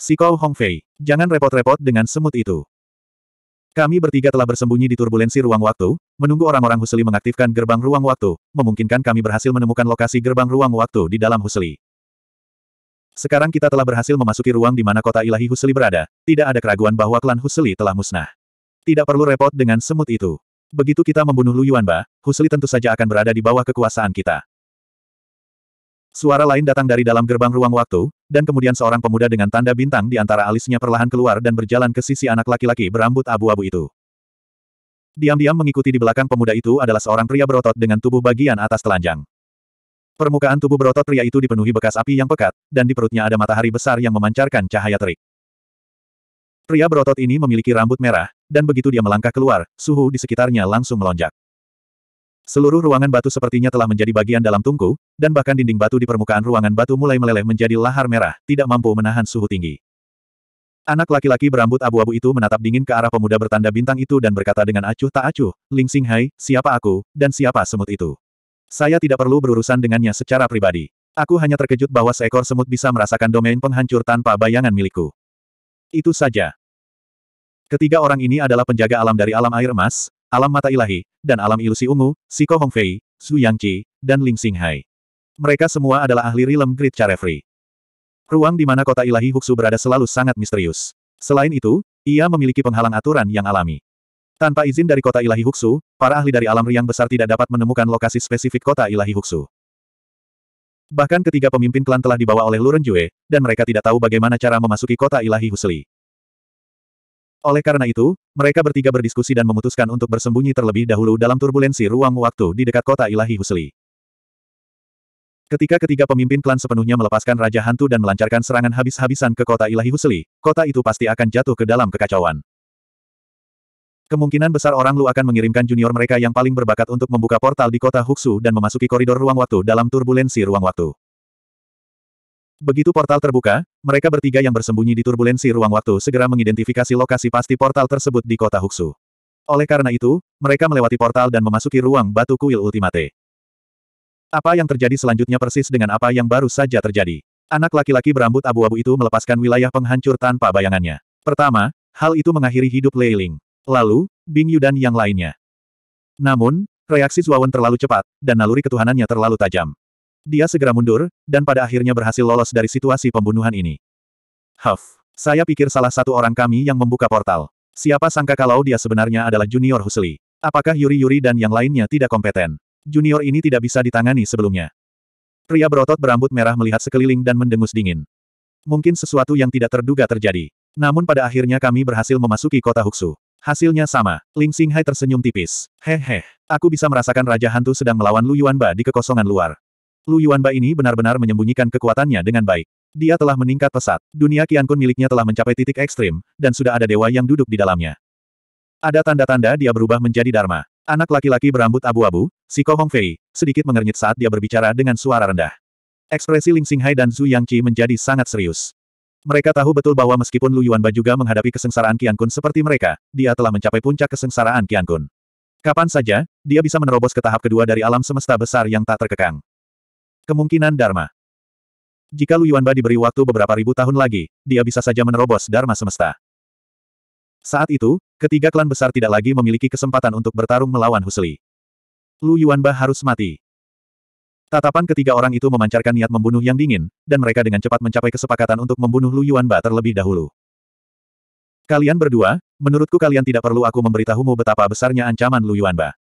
Sikau Hongfei, jangan repot-repot dengan semut itu. Kami bertiga telah bersembunyi di turbulensi ruang waktu, menunggu orang-orang Husli mengaktifkan gerbang ruang waktu, memungkinkan kami berhasil menemukan lokasi gerbang ruang waktu di dalam Husli. Sekarang kita telah berhasil memasuki ruang di mana kota ilahi Husli berada, tidak ada keraguan bahwa klan Husli telah musnah. Tidak perlu repot dengan semut itu. Begitu kita membunuh Lu Yuanba, Husli tentu saja akan berada di bawah kekuasaan kita. Suara lain datang dari dalam gerbang ruang waktu, dan kemudian seorang pemuda dengan tanda bintang di antara alisnya perlahan keluar dan berjalan ke sisi anak laki-laki berambut abu-abu itu. Diam-diam mengikuti di belakang pemuda itu adalah seorang pria berotot dengan tubuh bagian atas telanjang. Permukaan tubuh berotot pria itu dipenuhi bekas api yang pekat, dan di perutnya ada matahari besar yang memancarkan cahaya terik. Pria berotot ini memiliki rambut merah, dan begitu dia melangkah keluar, suhu di sekitarnya langsung melonjak. Seluruh ruangan batu sepertinya telah menjadi bagian dalam tungku, dan bahkan dinding batu di permukaan ruangan batu mulai meleleh menjadi lahar merah, tidak mampu menahan suhu tinggi. Anak laki-laki berambut abu-abu itu menatap dingin ke arah pemuda bertanda bintang itu dan berkata dengan acuh tak acuh, Ling Hai, siapa aku, dan siapa semut itu? Saya tidak perlu berurusan dengannya secara pribadi. Aku hanya terkejut bahwa seekor semut bisa merasakan domain penghancur tanpa bayangan milikku. Itu saja. Ketiga orang ini adalah penjaga alam dari alam air emas, alam mata ilahi, dan alam ilusi ungu, Si Siko Hongfei, Su Yangqi, dan Ling Hai. Mereka semua adalah ahli rilem grid Carefree. Ruang di mana kota ilahi Huxu berada selalu sangat misterius. Selain itu, ia memiliki penghalang aturan yang alami. Tanpa izin dari kota ilahi Huxu, para ahli dari alam riang besar tidak dapat menemukan lokasi spesifik kota ilahi Huxu. Bahkan ketiga pemimpin klan telah dibawa oleh Luren Jue, dan mereka tidak tahu bagaimana cara memasuki kota ilahi Husli. Oleh karena itu, mereka bertiga berdiskusi dan memutuskan untuk bersembunyi terlebih dahulu dalam turbulensi ruang waktu di dekat kota ilahi Husli. Ketika ketiga pemimpin klan sepenuhnya melepaskan Raja Hantu dan melancarkan serangan habis-habisan ke kota ilahi Husli, kota itu pasti akan jatuh ke dalam kekacauan. Kemungkinan besar orang Lu akan mengirimkan junior mereka yang paling berbakat untuk membuka portal di kota Huxu dan memasuki koridor ruang waktu dalam turbulensi ruang waktu. Begitu portal terbuka, mereka bertiga yang bersembunyi di turbulensi ruang waktu segera mengidentifikasi lokasi pasti portal tersebut di kota Huksu. Oleh karena itu, mereka melewati portal dan memasuki ruang batu kuil ultimate. Apa yang terjadi selanjutnya persis dengan apa yang baru saja terjadi. Anak laki-laki berambut abu-abu itu melepaskan wilayah penghancur tanpa bayangannya. Pertama, hal itu mengakhiri hidup Leiling. Lalu, Bing Yu dan yang lainnya. Namun, reaksi Zuawan terlalu cepat, dan naluri ketuhanannya terlalu tajam. Dia segera mundur, dan pada akhirnya berhasil lolos dari situasi pembunuhan ini. Huff. Saya pikir salah satu orang kami yang membuka portal. Siapa sangka kalau dia sebenarnya adalah Junior Husli. Apakah Yuri-Yuri dan yang lainnya tidak kompeten? Junior ini tidak bisa ditangani sebelumnya. Pria berotot berambut merah melihat sekeliling dan mendengus dingin. Mungkin sesuatu yang tidak terduga terjadi. Namun pada akhirnya kami berhasil memasuki kota Huksu. Hasilnya sama. Ling Xinghai tersenyum tipis. Hehe. Aku bisa merasakan Raja Hantu sedang melawan Lu Yuanba di kekosongan luar. Lu Yuanba ini benar-benar menyembunyikan kekuatannya dengan baik. Dia telah meningkat pesat, dunia Kian Kun miliknya telah mencapai titik ekstrim, dan sudah ada dewa yang duduk di dalamnya. Ada tanda-tanda dia berubah menjadi Dharma. Anak laki-laki berambut abu-abu, si Kohong Hongfei, sedikit mengernyit saat dia berbicara dengan suara rendah. Ekspresi Ling Xinghai dan Zhu Yangqi menjadi sangat serius. Mereka tahu betul bahwa meskipun Lu Yuanba juga menghadapi kesengsaraan Kian Kun seperti mereka, dia telah mencapai puncak kesengsaraan Kian Kun. Kapan saja, dia bisa menerobos ke tahap kedua dari alam semesta besar yang tak terkekang. Kemungkinan Dharma. Jika Lu Yuanba diberi waktu beberapa ribu tahun lagi, dia bisa saja menerobos Dharma semesta. Saat itu, ketiga klan besar tidak lagi memiliki kesempatan untuk bertarung melawan Husli. Lu Yuanba harus mati. Tatapan ketiga orang itu memancarkan niat membunuh yang dingin, dan mereka dengan cepat mencapai kesepakatan untuk membunuh Lu Yuanba terlebih dahulu. Kalian berdua, menurutku kalian tidak perlu aku memberitahumu betapa besarnya ancaman Lu Yuanba.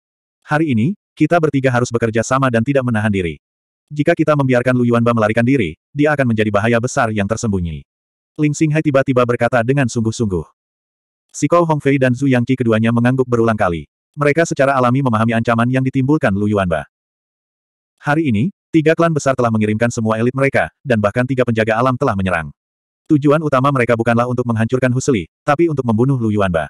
Hari ini, kita bertiga harus bekerja sama dan tidak menahan diri. Jika kita membiarkan Lu Yuanba melarikan diri, dia akan menjadi bahaya besar yang tersembunyi. Ling Xinghai tiba-tiba berkata dengan sungguh-sungguh. Si Kou Hongfei dan Zhu Yangqi keduanya mengangguk berulang kali. Mereka secara alami memahami ancaman yang ditimbulkan Lu Yuanba. Hari ini, tiga klan besar telah mengirimkan semua elit mereka, dan bahkan tiga penjaga alam telah menyerang. Tujuan utama mereka bukanlah untuk menghancurkan Husli, tapi untuk membunuh Lu Yuanba.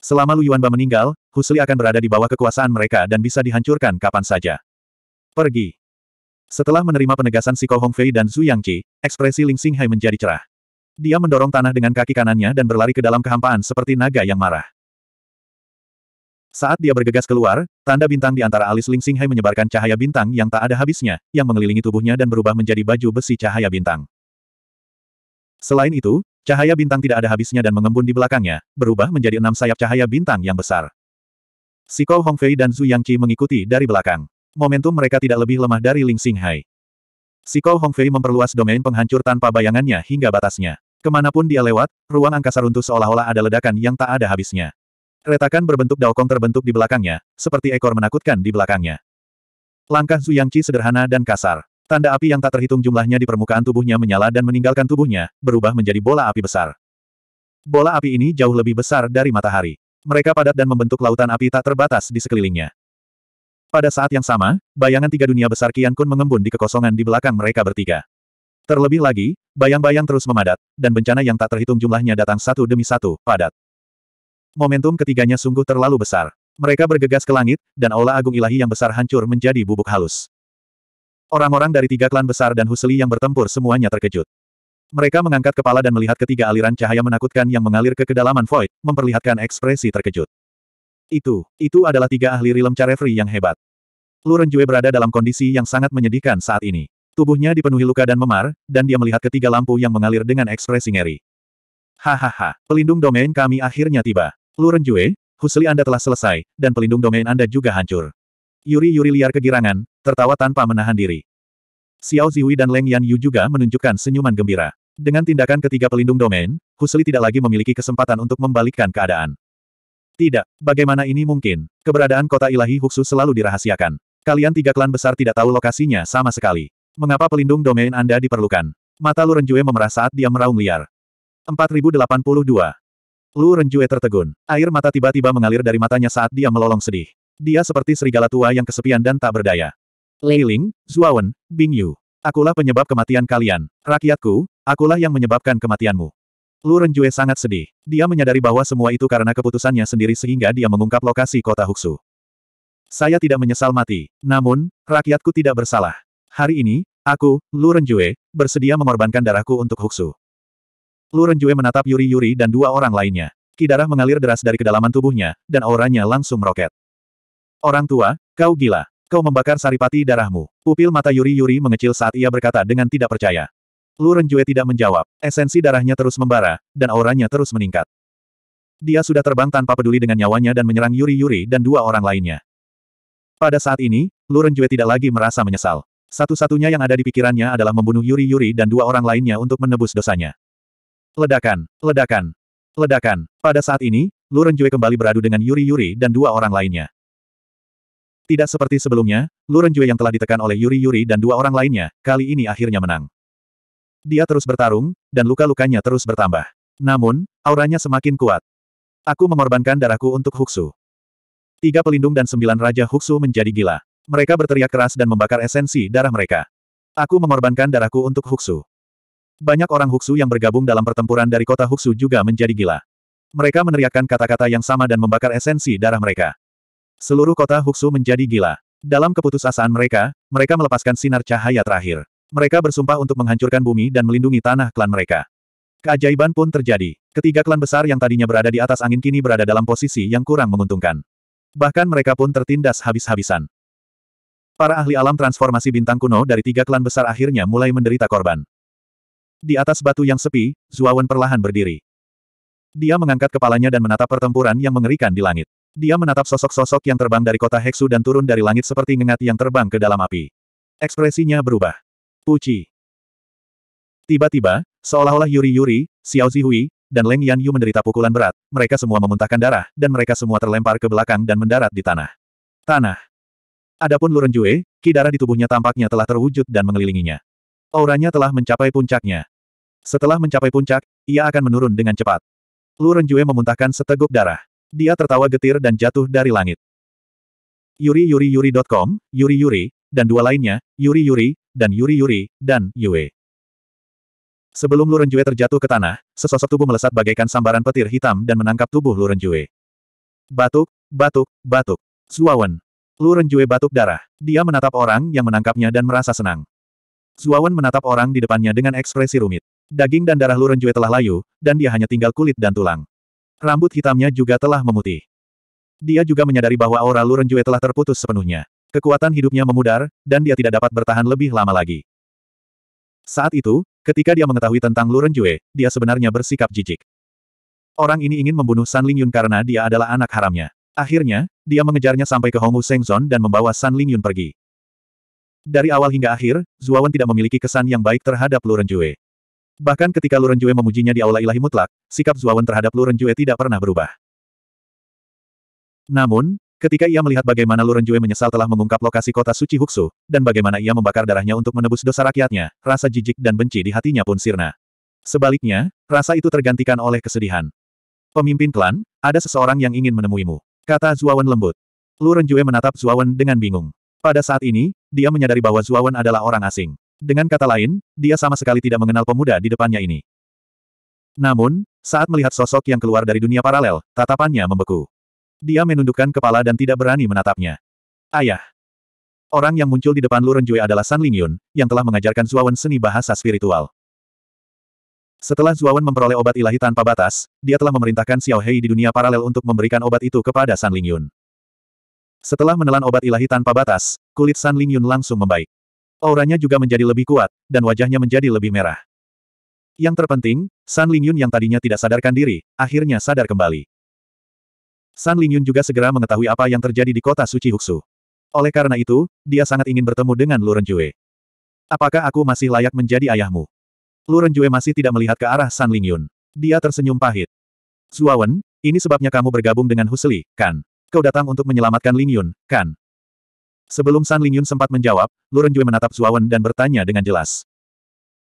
Selama Lu Yuanba meninggal, Husli akan berada di bawah kekuasaan mereka dan bisa dihancurkan kapan saja. Pergi. Setelah menerima penegasan Siko Hongfei dan Zhu Yangqi, ekspresi Ling Xinghai menjadi cerah. Dia mendorong tanah dengan kaki kanannya dan berlari ke dalam kehampaan seperti naga yang marah. Saat dia bergegas keluar, tanda bintang di antara alis Ling Xinghai menyebarkan cahaya bintang yang tak ada habisnya, yang mengelilingi tubuhnya dan berubah menjadi baju besi cahaya bintang. Selain itu, cahaya bintang tidak ada habisnya dan mengembun di belakangnya, berubah menjadi enam sayap cahaya bintang yang besar. Si Siko Hongfei dan Zhu Yangqi mengikuti dari belakang momentum mereka tidak lebih lemah dari Ling Xinghai. Kou Hongfei memperluas domain penghancur tanpa bayangannya hingga batasnya. Kemanapun dia lewat, ruang angkasa runtuh seolah-olah ada ledakan yang tak ada habisnya. Retakan berbentuk daokong terbentuk di belakangnya, seperti ekor menakutkan di belakangnya. Langkah Yangqi sederhana dan kasar. Tanda api yang tak terhitung jumlahnya di permukaan tubuhnya menyala dan meninggalkan tubuhnya, berubah menjadi bola api besar. Bola api ini jauh lebih besar dari matahari. Mereka padat dan membentuk lautan api tak terbatas di sekelilingnya. Pada saat yang sama, bayangan tiga dunia besar Kian Kun mengembun di kekosongan di belakang mereka bertiga. Terlebih lagi, bayang-bayang terus memadat, dan bencana yang tak terhitung jumlahnya datang satu demi satu, padat. Momentum ketiganya sungguh terlalu besar. Mereka bergegas ke langit, dan aula agung ilahi yang besar hancur menjadi bubuk halus. Orang-orang dari tiga klan besar dan Husli yang bertempur semuanya terkejut. Mereka mengangkat kepala dan melihat ketiga aliran cahaya menakutkan yang mengalir ke kedalaman void, memperlihatkan ekspresi terkejut. Itu, itu adalah tiga ahli rilem carefree yang hebat. Lu Renjue berada dalam kondisi yang sangat menyedihkan saat ini. Tubuhnya dipenuhi luka dan memar, dan dia melihat ketiga lampu yang mengalir dengan ekspresi ngeri. Hahaha, pelindung domain kami akhirnya tiba. Lu Renjue, husli Anda telah selesai, dan pelindung domain Anda juga hancur. Yuri-yuri liar kegirangan, tertawa tanpa menahan diri. Xiao Zihui dan Leng Yan Yu juga menunjukkan senyuman gembira. Dengan tindakan ketiga pelindung domain, Husli tidak lagi memiliki kesempatan untuk membalikkan keadaan. Tidak, bagaimana ini mungkin? Keberadaan kota ilahi Huxu selalu dirahasiakan. Kalian tiga klan besar tidak tahu lokasinya sama sekali. Mengapa pelindung domain Anda diperlukan? Mata Lu Renjue memerah saat dia meraung liar. 4082. Lu Renjue tertegun. Air mata tiba-tiba mengalir dari matanya saat dia melolong sedih. Dia seperti serigala tua yang kesepian dan tak berdaya. Liling, Zuawan, Bing Yu. Akulah penyebab kematian kalian. Rakyatku, akulah yang menyebabkan kematianmu. Lu Renjue sangat sedih. Dia menyadari bahwa semua itu karena keputusannya sendiri sehingga dia mengungkap lokasi kota Huxu. Saya tidak menyesal mati. Namun, rakyatku tidak bersalah. Hari ini, aku, Lu Renjue, bersedia mengorbankan darahku untuk Huksu. Lu Renjue menatap Yuri-Yuri dan dua orang lainnya. Kidarah mengalir deras dari kedalaman tubuhnya, dan auranya langsung meroket. Orang tua, kau gila. Kau membakar saripati darahmu. Pupil mata Yuri-Yuri mengecil saat ia berkata dengan tidak percaya. Lu Renjue tidak menjawab. Esensi darahnya terus membara, dan auranya terus meningkat. Dia sudah terbang tanpa peduli dengan nyawanya dan menyerang Yuri-Yuri dan dua orang lainnya. Pada saat ini, Lu Renjue tidak lagi merasa menyesal. Satu-satunya yang ada di pikirannya adalah membunuh Yuri-Yuri dan dua orang lainnya untuk menebus dosanya. Ledakan, ledakan, ledakan. Pada saat ini, Lu Renjue kembali beradu dengan Yuri-Yuri dan dua orang lainnya. Tidak seperti sebelumnya, Lu Renjue yang telah ditekan oleh Yuri-Yuri dan dua orang lainnya, kali ini akhirnya menang. Dia terus bertarung, dan luka-lukanya terus bertambah. Namun, auranya semakin kuat. Aku mengorbankan darahku untuk Huksu. Tiga pelindung dan sembilan Raja Huxu menjadi gila. Mereka berteriak keras dan membakar esensi darah mereka. Aku mengorbankan darahku untuk Huxu. Banyak orang Huxu yang bergabung dalam pertempuran dari kota Huxu juga menjadi gila. Mereka meneriakkan kata-kata yang sama dan membakar esensi darah mereka. Seluruh kota Huxu menjadi gila. Dalam keputusasaan mereka, mereka melepaskan sinar cahaya terakhir. Mereka bersumpah untuk menghancurkan bumi dan melindungi tanah klan mereka. Keajaiban pun terjadi. Ketiga klan besar yang tadinya berada di atas angin kini berada dalam posisi yang kurang menguntungkan. Bahkan mereka pun tertindas habis-habisan. Para ahli alam transformasi bintang kuno dari tiga klan besar akhirnya mulai menderita korban. Di atas batu yang sepi, Zuawan perlahan berdiri. Dia mengangkat kepalanya dan menatap pertempuran yang mengerikan di langit. Dia menatap sosok-sosok yang terbang dari kota Heksu dan turun dari langit seperti ngengat yang terbang ke dalam api. Ekspresinya berubah. Puci. Tiba-tiba, seolah-olah Yuri Yuri, Xiao Zihui, dan Leng Yan Yu menderita pukulan berat, mereka semua memuntahkan darah, dan mereka semua terlempar ke belakang dan mendarat di tanah. Tanah. Adapun Luren Jue, ki darah di tubuhnya tampaknya telah terwujud dan mengelilinginya. Auranya telah mencapai puncaknya. Setelah mencapai puncak, ia akan menurun dengan cepat. Luren Jue memuntahkan seteguk darah. Dia tertawa getir dan jatuh dari langit. Yuri Yuri Yuri.com, Yuri Yuri, dan dua lainnya, Yuri Yuri, dan Yuri Yuri, dan Yue. Sebelum Lu Renjue terjatuh ke tanah, sesosok tubuh melesat bagaikan sambaran petir hitam dan menangkap tubuh Lu Renjue. Batuk, batuk, batuk. Zuawan. Lu Renjue batuk darah. Dia menatap orang yang menangkapnya dan merasa senang. Zuawan menatap orang di depannya dengan ekspresi rumit. Daging dan darah Lu Renjue telah layu, dan dia hanya tinggal kulit dan tulang. Rambut hitamnya juga telah memutih. Dia juga menyadari bahwa aura Lu Renjue telah terputus sepenuhnya. Kekuatan hidupnya memudar, dan dia tidak dapat bertahan lebih lama lagi. Saat itu, ketika dia mengetahui tentang Lu Renjue, dia sebenarnya bersikap jijik. Orang ini ingin membunuh San Lingyun karena dia adalah anak haramnya. Akhirnya, dia mengejarnya sampai ke Hongwu Sengzon dan membawa San Lingyun pergi. Dari awal hingga akhir, Zuawan tidak memiliki kesan yang baik terhadap Lu Renjue. Bahkan ketika Lu Renjue memujinya di Aula Ilahi Mutlak, sikap Zuawan terhadap Lu Renjue tidak pernah berubah. Namun, Ketika ia melihat bagaimana Luren Jue menyesal telah mengungkap lokasi kota suci Huksu, dan bagaimana ia membakar darahnya untuk menebus dosa rakyatnya, rasa jijik dan benci di hatinya pun sirna. Sebaliknya, rasa itu tergantikan oleh kesedihan. Pemimpin klan, ada seseorang yang ingin menemuimu. Kata Zuawan lembut. Luren Jue menatap Zuawan dengan bingung. Pada saat ini, dia menyadari bahwa Zuawan adalah orang asing. Dengan kata lain, dia sama sekali tidak mengenal pemuda di depannya ini. Namun, saat melihat sosok yang keluar dari dunia paralel, tatapannya membeku. Dia menundukkan kepala dan tidak berani menatapnya. Ayah. Orang yang muncul di depan Lu Renjui adalah San Lingyun, yang telah mengajarkan Zuawan seni bahasa spiritual. Setelah Zuawan memperoleh obat ilahi tanpa batas, dia telah memerintahkan Xiao Hei di dunia paralel untuk memberikan obat itu kepada San Lingyun. Setelah menelan obat ilahi tanpa batas, kulit San Lingyun langsung membaik. Auranya juga menjadi lebih kuat, dan wajahnya menjadi lebih merah. Yang terpenting, San Lingyun yang tadinya tidak sadarkan diri, akhirnya sadar kembali. San Lingyun juga segera mengetahui apa yang terjadi di kota suci Huxu. Oleh karena itu, dia sangat ingin bertemu dengan Lu Renjue. Apakah aku masih layak menjadi ayahmu? Lu Renjue masih tidak melihat ke arah San Lingyun. Dia tersenyum pahit. Zuawan, ini sebabnya kamu bergabung dengan Husli, kan? Kau datang untuk menyelamatkan Lingyun, kan? Sebelum San Lingyun sempat menjawab, Lu Renjue menatap Zuawan dan bertanya dengan jelas.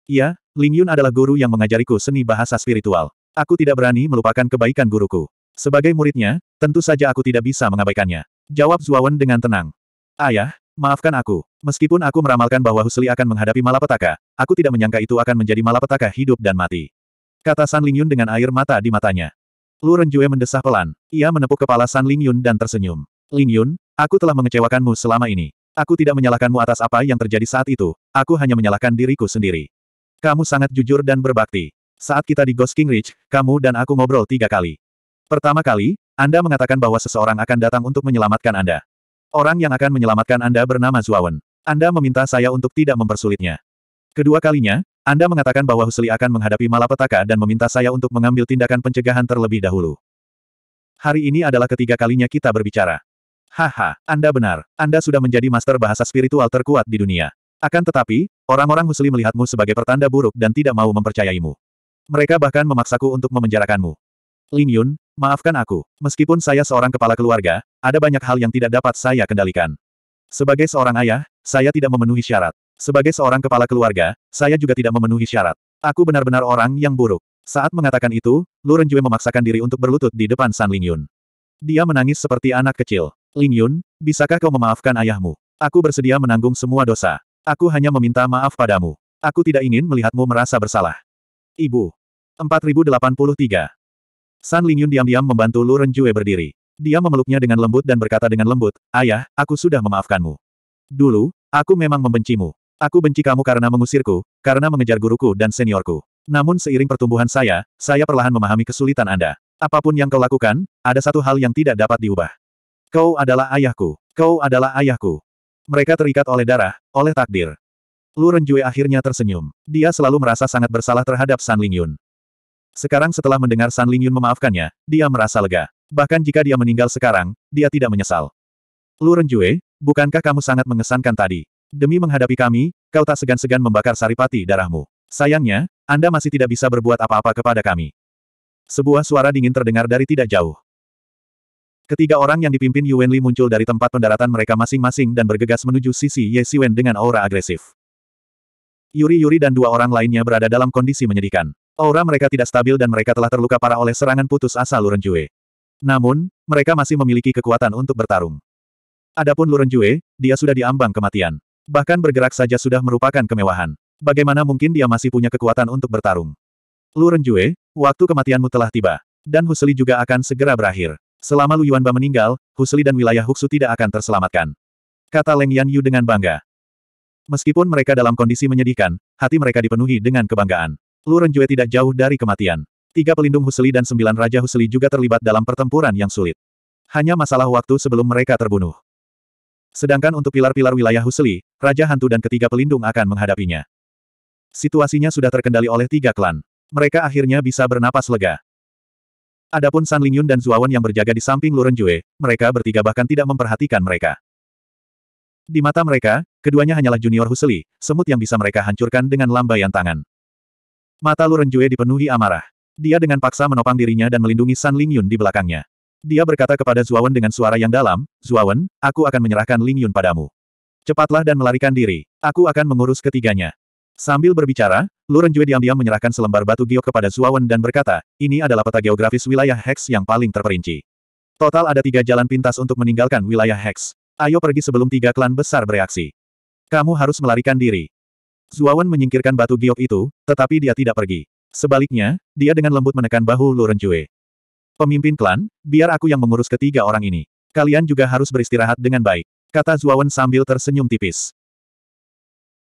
Iya, Lingyun adalah guru yang mengajariku seni bahasa spiritual. Aku tidak berani melupakan kebaikan guruku. Sebagai muridnya, tentu saja aku tidak bisa mengabaikannya. Jawab Zuawan dengan tenang. Ayah, maafkan aku. Meskipun aku meramalkan bahwa Husli akan menghadapi malapetaka, aku tidak menyangka itu akan menjadi malapetaka hidup dan mati. Kata San Lingyun dengan air mata di matanya. Lu Renjue mendesah pelan. Ia menepuk kepala San Lingyun dan tersenyum. Lingyun, aku telah mengecewakanmu selama ini. Aku tidak menyalahkanmu atas apa yang terjadi saat itu, aku hanya menyalahkan diriku sendiri. Kamu sangat jujur dan berbakti. Saat kita di Ghost King Ridge, kamu dan aku ngobrol tiga kali. Pertama kali, Anda mengatakan bahwa seseorang akan datang untuk menyelamatkan Anda. Orang yang akan menyelamatkan Anda bernama Zuawan. Anda meminta saya untuk tidak mempersulitnya. Kedua kalinya, Anda mengatakan bahwa Husli akan menghadapi malapetaka dan meminta saya untuk mengambil tindakan pencegahan terlebih dahulu. Hari ini adalah ketiga kalinya kita berbicara. Haha, Anda benar. Anda sudah menjadi master bahasa spiritual terkuat di dunia. Akan tetapi, orang-orang Husli melihatmu sebagai pertanda buruk dan tidak mau mempercayaimu. Mereka bahkan memaksaku untuk memenjarakanmu. Lin Yun, Maafkan aku, meskipun saya seorang kepala keluarga, ada banyak hal yang tidak dapat saya kendalikan. Sebagai seorang ayah, saya tidak memenuhi syarat. Sebagai seorang kepala keluarga, saya juga tidak memenuhi syarat. Aku benar-benar orang yang buruk. Saat mengatakan itu, Lu Renjue memaksakan diri untuk berlutut di depan San Lingyun. Dia menangis seperti anak kecil. Lingyun, bisakah kau memaafkan ayahmu? Aku bersedia menanggung semua dosa. Aku hanya meminta maaf padamu. Aku tidak ingin melihatmu merasa bersalah. Ibu. 4083. San Lingyun diam-diam membantu Lu Renjue berdiri. Dia memeluknya dengan lembut dan berkata dengan lembut, Ayah, aku sudah memaafkanmu. Dulu, aku memang membencimu. Aku benci kamu karena mengusirku, karena mengejar guruku dan seniorku. Namun seiring pertumbuhan saya, saya perlahan memahami kesulitan Anda. Apapun yang kau lakukan, ada satu hal yang tidak dapat diubah. Kau adalah ayahku. Kau adalah ayahku. Mereka terikat oleh darah, oleh takdir. Lu Renjue akhirnya tersenyum. Dia selalu merasa sangat bersalah terhadap San Lingyun. Sekarang setelah mendengar San Lingyun memaafkannya, dia merasa lega. Bahkan jika dia meninggal sekarang, dia tidak menyesal. Lu Renjue, bukankah kamu sangat mengesankan tadi? Demi menghadapi kami, kau tak segan-segan membakar saripati darahmu. Sayangnya, Anda masih tidak bisa berbuat apa-apa kepada kami. Sebuah suara dingin terdengar dari tidak jauh. Ketiga orang yang dipimpin Yuan Li muncul dari tempat pendaratan mereka masing-masing dan bergegas menuju sisi Ye Siwen dengan aura agresif. Yuri-Yuri dan dua orang lainnya berada dalam kondisi menyedihkan. Aura mereka tidak stabil dan mereka telah terluka parah oleh serangan putus asa Lurenjue. Namun, mereka masih memiliki kekuatan untuk bertarung. Adapun Lurenjue, dia sudah diambang kematian. Bahkan bergerak saja sudah merupakan kemewahan. Bagaimana mungkin dia masih punya kekuatan untuk bertarung? Lurenjue, waktu kematianmu telah tiba. Dan Husli juga akan segera berakhir. Selama Lu Yuanba meninggal, Husli dan wilayah Huxu tidak akan terselamatkan. Kata Leng Yan Yu dengan bangga. Meskipun mereka dalam kondisi menyedihkan, hati mereka dipenuhi dengan kebanggaan. Lu Renjue tidak jauh dari kematian. Tiga pelindung Husli dan sembilan Raja Husli juga terlibat dalam pertempuran yang sulit. Hanya masalah waktu sebelum mereka terbunuh. Sedangkan untuk pilar-pilar wilayah Husli, Raja Hantu dan ketiga pelindung akan menghadapinya. Situasinya sudah terkendali oleh tiga klan. Mereka akhirnya bisa bernapas lega. Adapun San Lingyun dan Zuawan yang berjaga di samping Luren Jue, mereka bertiga bahkan tidak memperhatikan mereka. Di mata mereka, keduanya hanyalah junior Husli, semut yang bisa mereka hancurkan dengan lambaian tangan. Mata Lu Renjue dipenuhi amarah. Dia dengan paksa menopang dirinya dan melindungi San Ling Yun di belakangnya. Dia berkata kepada Zuawan dengan suara yang dalam, Zuawan, aku akan menyerahkan Ling Yun padamu. Cepatlah dan melarikan diri. Aku akan mengurus ketiganya. Sambil berbicara, Lu Renjue diam-diam menyerahkan selembar batu giok kepada Zuawan dan berkata, ini adalah peta geografis wilayah Hex yang paling terperinci. Total ada tiga jalan pintas untuk meninggalkan wilayah Hex. Ayo pergi sebelum tiga klan besar bereaksi. Kamu harus melarikan diri. Zuawan menyingkirkan batu giok itu, tetapi dia tidak pergi. Sebaliknya, dia dengan lembut menekan bahu Lu Renjue. Pemimpin klan, biar aku yang mengurus ketiga orang ini. Kalian juga harus beristirahat dengan baik, kata Zuawan sambil tersenyum tipis.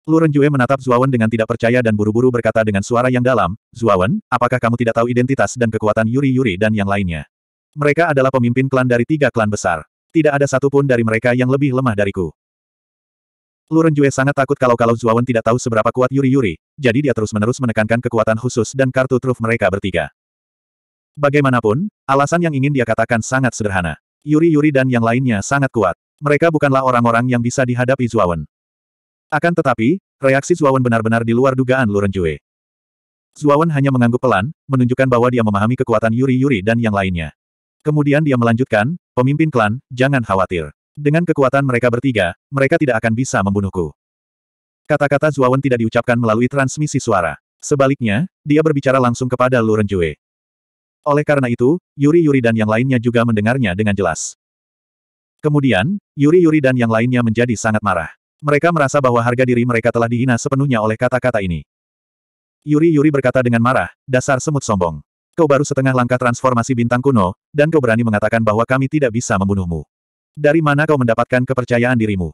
Lu Renjue menatap Zuawan dengan tidak percaya dan buru-buru berkata dengan suara yang dalam, Zuawan, apakah kamu tidak tahu identitas dan kekuatan Yuri-Yuri dan yang lainnya? Mereka adalah pemimpin klan dari tiga klan besar. Tidak ada satupun dari mereka yang lebih lemah dariku. Lu Renjue sangat takut kalau-kalau Zuawan tidak tahu seberapa kuat Yuri-Yuri, jadi dia terus-menerus menekankan kekuatan khusus dan kartu truf mereka bertiga. Bagaimanapun, alasan yang ingin dia katakan sangat sederhana. Yuri-Yuri dan yang lainnya sangat kuat. Mereka bukanlah orang-orang yang bisa dihadapi Zuawan. Akan tetapi, reaksi Zuawan benar-benar di luar dugaan Lu Renjue. Zuawan hanya mengangguk pelan, menunjukkan bahwa dia memahami kekuatan Yuri-Yuri dan yang lainnya. Kemudian dia melanjutkan, pemimpin klan, jangan khawatir. Dengan kekuatan mereka bertiga, mereka tidak akan bisa membunuhku. Kata-kata Zuawan tidak diucapkan melalui transmisi suara. Sebaliknya, dia berbicara langsung kepada Lu Renjue. Oleh karena itu, Yuri-Yuri dan yang lainnya juga mendengarnya dengan jelas. Kemudian, Yuri-Yuri dan yang lainnya menjadi sangat marah. Mereka merasa bahwa harga diri mereka telah dihina sepenuhnya oleh kata-kata ini. Yuri-Yuri berkata dengan marah, dasar semut sombong. Kau baru setengah langkah transformasi bintang kuno, dan kau berani mengatakan bahwa kami tidak bisa membunuhmu. Dari mana kau mendapatkan kepercayaan dirimu?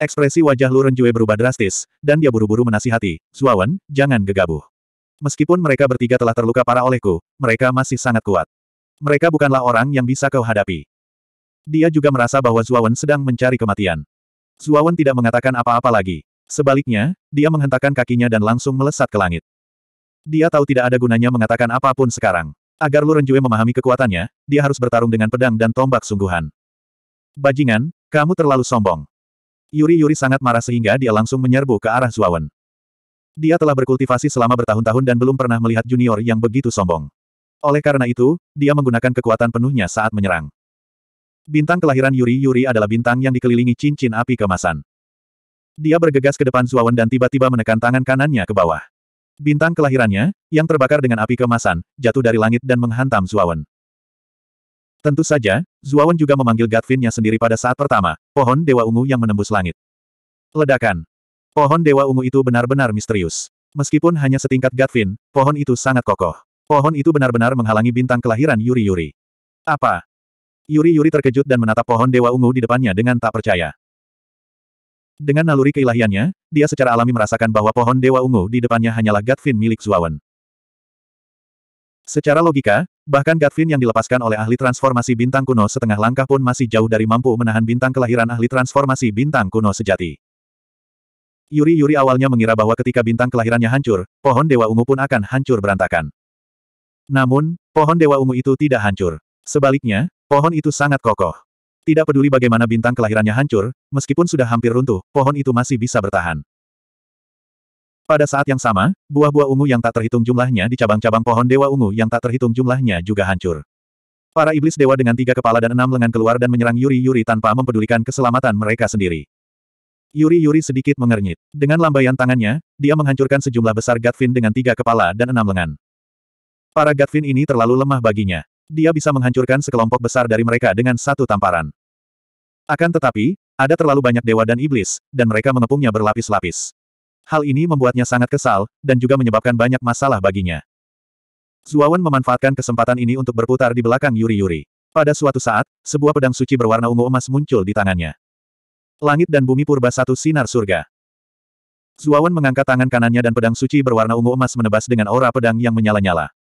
Ekspresi wajah Lu Renjue berubah drastis, dan dia buru-buru menasihati, Zuawan, jangan gegabah. Meskipun mereka bertiga telah terluka parah olehku, mereka masih sangat kuat. Mereka bukanlah orang yang bisa kau hadapi. Dia juga merasa bahwa Zuawan sedang mencari kematian. Zuawan tidak mengatakan apa-apa lagi. Sebaliknya, dia menghentakkan kakinya dan langsung melesat ke langit. Dia tahu tidak ada gunanya mengatakan apapun sekarang. Agar Lu Renjue memahami kekuatannya, dia harus bertarung dengan pedang dan tombak sungguhan. Bajingan, kamu terlalu sombong. Yuri-Yuri sangat marah sehingga dia langsung menyerbu ke arah Zuawan. Dia telah berkultivasi selama bertahun-tahun dan belum pernah melihat junior yang begitu sombong. Oleh karena itu, dia menggunakan kekuatan penuhnya saat menyerang. Bintang kelahiran Yuri-Yuri adalah bintang yang dikelilingi cincin api kemasan. Dia bergegas ke depan Zuawan dan tiba-tiba menekan tangan kanannya ke bawah. Bintang kelahirannya, yang terbakar dengan api kemasan, jatuh dari langit dan menghantam Zuawan. Tentu saja, Zuawan juga memanggil Gatvinnya sendiri pada saat pertama, pohon Dewa Ungu yang menembus langit. Ledakan. Pohon Dewa Ungu itu benar-benar misterius. Meskipun hanya setingkat Gatvin, pohon itu sangat kokoh. Pohon itu benar-benar menghalangi bintang kelahiran Yuri-Yuri. Apa? Yuri-Yuri terkejut dan menatap pohon Dewa Ungu di depannya dengan tak percaya. Dengan naluri keilahiannya, dia secara alami merasakan bahwa pohon Dewa Ungu di depannya hanyalah Gatvin milik Zuawan. Secara logika, Bahkan Gatvin yang dilepaskan oleh ahli transformasi bintang kuno setengah langkah pun masih jauh dari mampu menahan bintang kelahiran ahli transformasi bintang kuno sejati. Yuri-Yuri awalnya mengira bahwa ketika bintang kelahirannya hancur, pohon Dewa Ungu pun akan hancur berantakan. Namun, pohon Dewa Ungu itu tidak hancur. Sebaliknya, pohon itu sangat kokoh. Tidak peduli bagaimana bintang kelahirannya hancur, meskipun sudah hampir runtuh, pohon itu masih bisa bertahan. Pada saat yang sama, buah-buah ungu yang tak terhitung jumlahnya di cabang-cabang pohon dewa ungu yang tak terhitung jumlahnya juga hancur. Para iblis dewa dengan tiga kepala dan enam lengan keluar dan menyerang Yuri-Yuri tanpa mempedulikan keselamatan mereka sendiri. Yuri-Yuri sedikit mengernyit. Dengan lambaian tangannya, dia menghancurkan sejumlah besar Gatvin dengan tiga kepala dan enam lengan. Para Gatvin ini terlalu lemah baginya. Dia bisa menghancurkan sekelompok besar dari mereka dengan satu tamparan. Akan tetapi, ada terlalu banyak dewa dan iblis, dan mereka mengepungnya berlapis-lapis. Hal ini membuatnya sangat kesal, dan juga menyebabkan banyak masalah baginya. Zuawan memanfaatkan kesempatan ini untuk berputar di belakang Yuri-Yuri. Pada suatu saat, sebuah pedang suci berwarna ungu emas muncul di tangannya. Langit dan bumi purba satu sinar surga. Zuawan mengangkat tangan kanannya dan pedang suci berwarna ungu emas menebas dengan aura pedang yang menyala-nyala.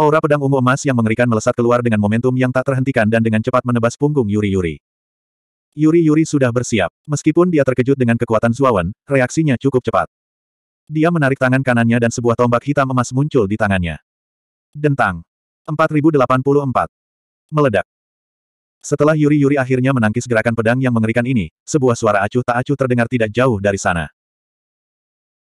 Aura pedang ungu emas yang mengerikan melesat keluar dengan momentum yang tak terhentikan dan dengan cepat menebas punggung Yuri-Yuri. Yuri-Yuri sudah bersiap. Meskipun dia terkejut dengan kekuatan Zuawan, reaksinya cukup cepat. Dia menarik tangan kanannya dan sebuah tombak hitam emas muncul di tangannya. Dentang. 4084. Meledak. Setelah Yuri-Yuri akhirnya menangkis gerakan pedang yang mengerikan ini, sebuah suara acuh tak acuh terdengar tidak jauh dari sana.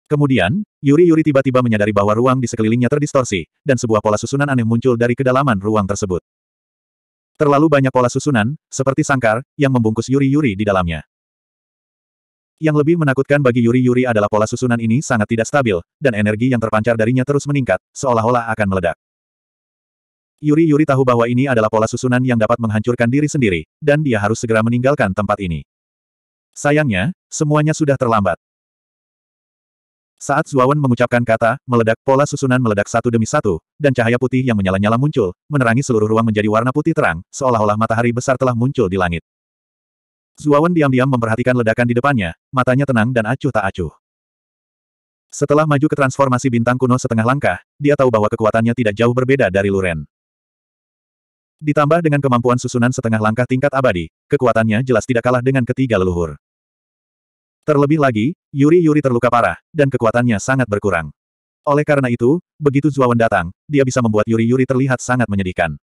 Kemudian, Yuri-Yuri tiba-tiba menyadari bahwa ruang di sekelilingnya terdistorsi, dan sebuah pola susunan aneh muncul dari kedalaman ruang tersebut. Terlalu banyak pola susunan, seperti sangkar, yang membungkus Yuri-Yuri di dalamnya. Yang lebih menakutkan bagi Yuri-Yuri adalah pola susunan ini sangat tidak stabil, dan energi yang terpancar darinya terus meningkat, seolah-olah akan meledak. Yuri-Yuri tahu bahwa ini adalah pola susunan yang dapat menghancurkan diri sendiri, dan dia harus segera meninggalkan tempat ini. Sayangnya, semuanya sudah terlambat. Saat Zuawan mengucapkan kata, meledak, pola susunan meledak satu demi satu, dan cahaya putih yang menyala-nyala muncul, menerangi seluruh ruang menjadi warna putih terang, seolah-olah matahari besar telah muncul di langit. Zuawan diam-diam memperhatikan ledakan di depannya, matanya tenang dan acuh tak acuh. Setelah maju ke transformasi bintang kuno setengah langkah, dia tahu bahwa kekuatannya tidak jauh berbeda dari Luren. Ditambah dengan kemampuan susunan setengah langkah tingkat abadi, kekuatannya jelas tidak kalah dengan ketiga leluhur. Terlebih lagi, Yuri-Yuri terluka parah, dan kekuatannya sangat berkurang. Oleh karena itu, begitu Zuawan datang, dia bisa membuat Yuri-Yuri terlihat sangat menyedihkan.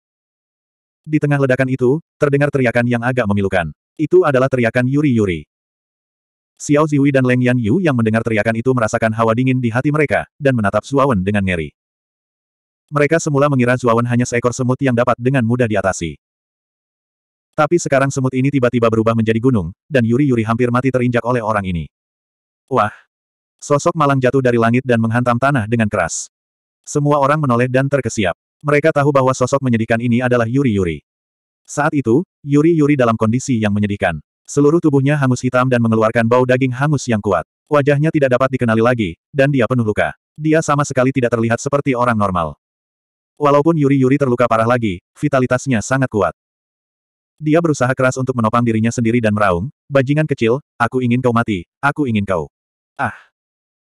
Di tengah ledakan itu, terdengar teriakan yang agak memilukan. Itu adalah teriakan Yuri-Yuri. Xiao Ziwi dan Leng Yan Yu yang mendengar teriakan itu merasakan hawa dingin di hati mereka, dan menatap Zuawan dengan ngeri. Mereka semula mengira Zuawan hanya seekor semut yang dapat dengan mudah diatasi. Tapi sekarang semut ini tiba-tiba berubah menjadi gunung, dan Yuri-Yuri hampir mati terinjak oleh orang ini. Wah! Sosok malang jatuh dari langit dan menghantam tanah dengan keras. Semua orang menoleh dan terkesiap. Mereka tahu bahwa sosok menyedihkan ini adalah Yuri-Yuri. Saat itu, Yuri-Yuri dalam kondisi yang menyedihkan. Seluruh tubuhnya hangus hitam dan mengeluarkan bau daging hangus yang kuat. Wajahnya tidak dapat dikenali lagi, dan dia penuh luka. Dia sama sekali tidak terlihat seperti orang normal. Walaupun Yuri-Yuri terluka parah lagi, vitalitasnya sangat kuat. Dia berusaha keras untuk menopang dirinya sendiri dan meraung, bajingan kecil, aku ingin kau mati, aku ingin kau. Ah!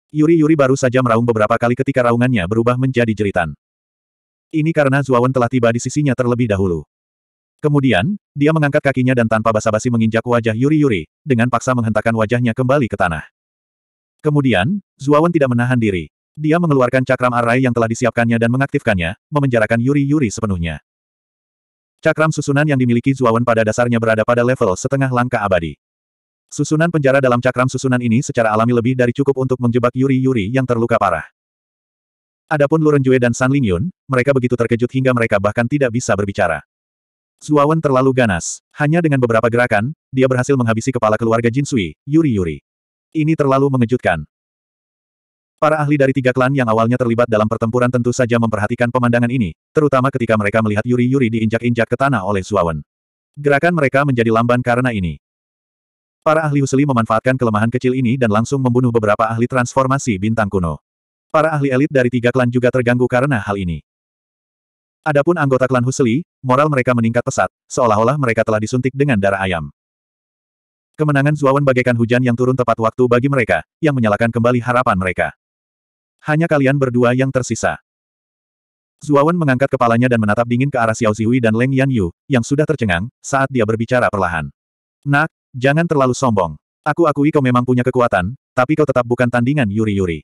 Yuri-Yuri baru saja meraung beberapa kali ketika raungannya berubah menjadi jeritan. Ini karena Zuawan telah tiba di sisinya terlebih dahulu. Kemudian, dia mengangkat kakinya dan tanpa basa-basi menginjak wajah Yuri-Yuri, dengan paksa menghentakkan wajahnya kembali ke tanah. Kemudian, Zuawan tidak menahan diri. Dia mengeluarkan cakram arai yang telah disiapkannya dan mengaktifkannya, memenjarakan Yuri-Yuri sepenuhnya. Cakram susunan yang dimiliki Zuawan pada dasarnya berada pada level setengah langkah abadi. Susunan penjara dalam cakram susunan ini secara alami lebih dari cukup untuk menjebak Yuri-Yuri yang terluka parah. Adapun Lu Renjue dan San Lingyun, mereka begitu terkejut hingga mereka bahkan tidak bisa berbicara. Zuawan terlalu ganas. Hanya dengan beberapa gerakan, dia berhasil menghabisi kepala keluarga Jin Sui Yuri-Yuri. Ini terlalu mengejutkan. Para ahli dari tiga klan yang awalnya terlibat dalam pertempuran tentu saja memperhatikan pemandangan ini, terutama ketika mereka melihat Yuri-Yuri diinjak-injak ke tanah oleh Zuawan. Gerakan mereka menjadi lamban karena ini. Para ahli Husli memanfaatkan kelemahan kecil ini dan langsung membunuh beberapa ahli transformasi bintang kuno. Para ahli elit dari tiga klan juga terganggu karena hal ini. Adapun anggota klan Husli, moral mereka meningkat pesat, seolah-olah mereka telah disuntik dengan darah ayam. Kemenangan Zuawan bagaikan hujan yang turun tepat waktu bagi mereka, yang menyalakan kembali harapan mereka. Hanya kalian berdua yang tersisa. Zuawan mengangkat kepalanya dan menatap dingin ke arah Xiao Zihui dan Leng Yan Yu, yang sudah tercengang, saat dia berbicara perlahan. Nak, jangan terlalu sombong. Aku akui kau memang punya kekuatan, tapi kau tetap bukan tandingan Yuri-Yuri.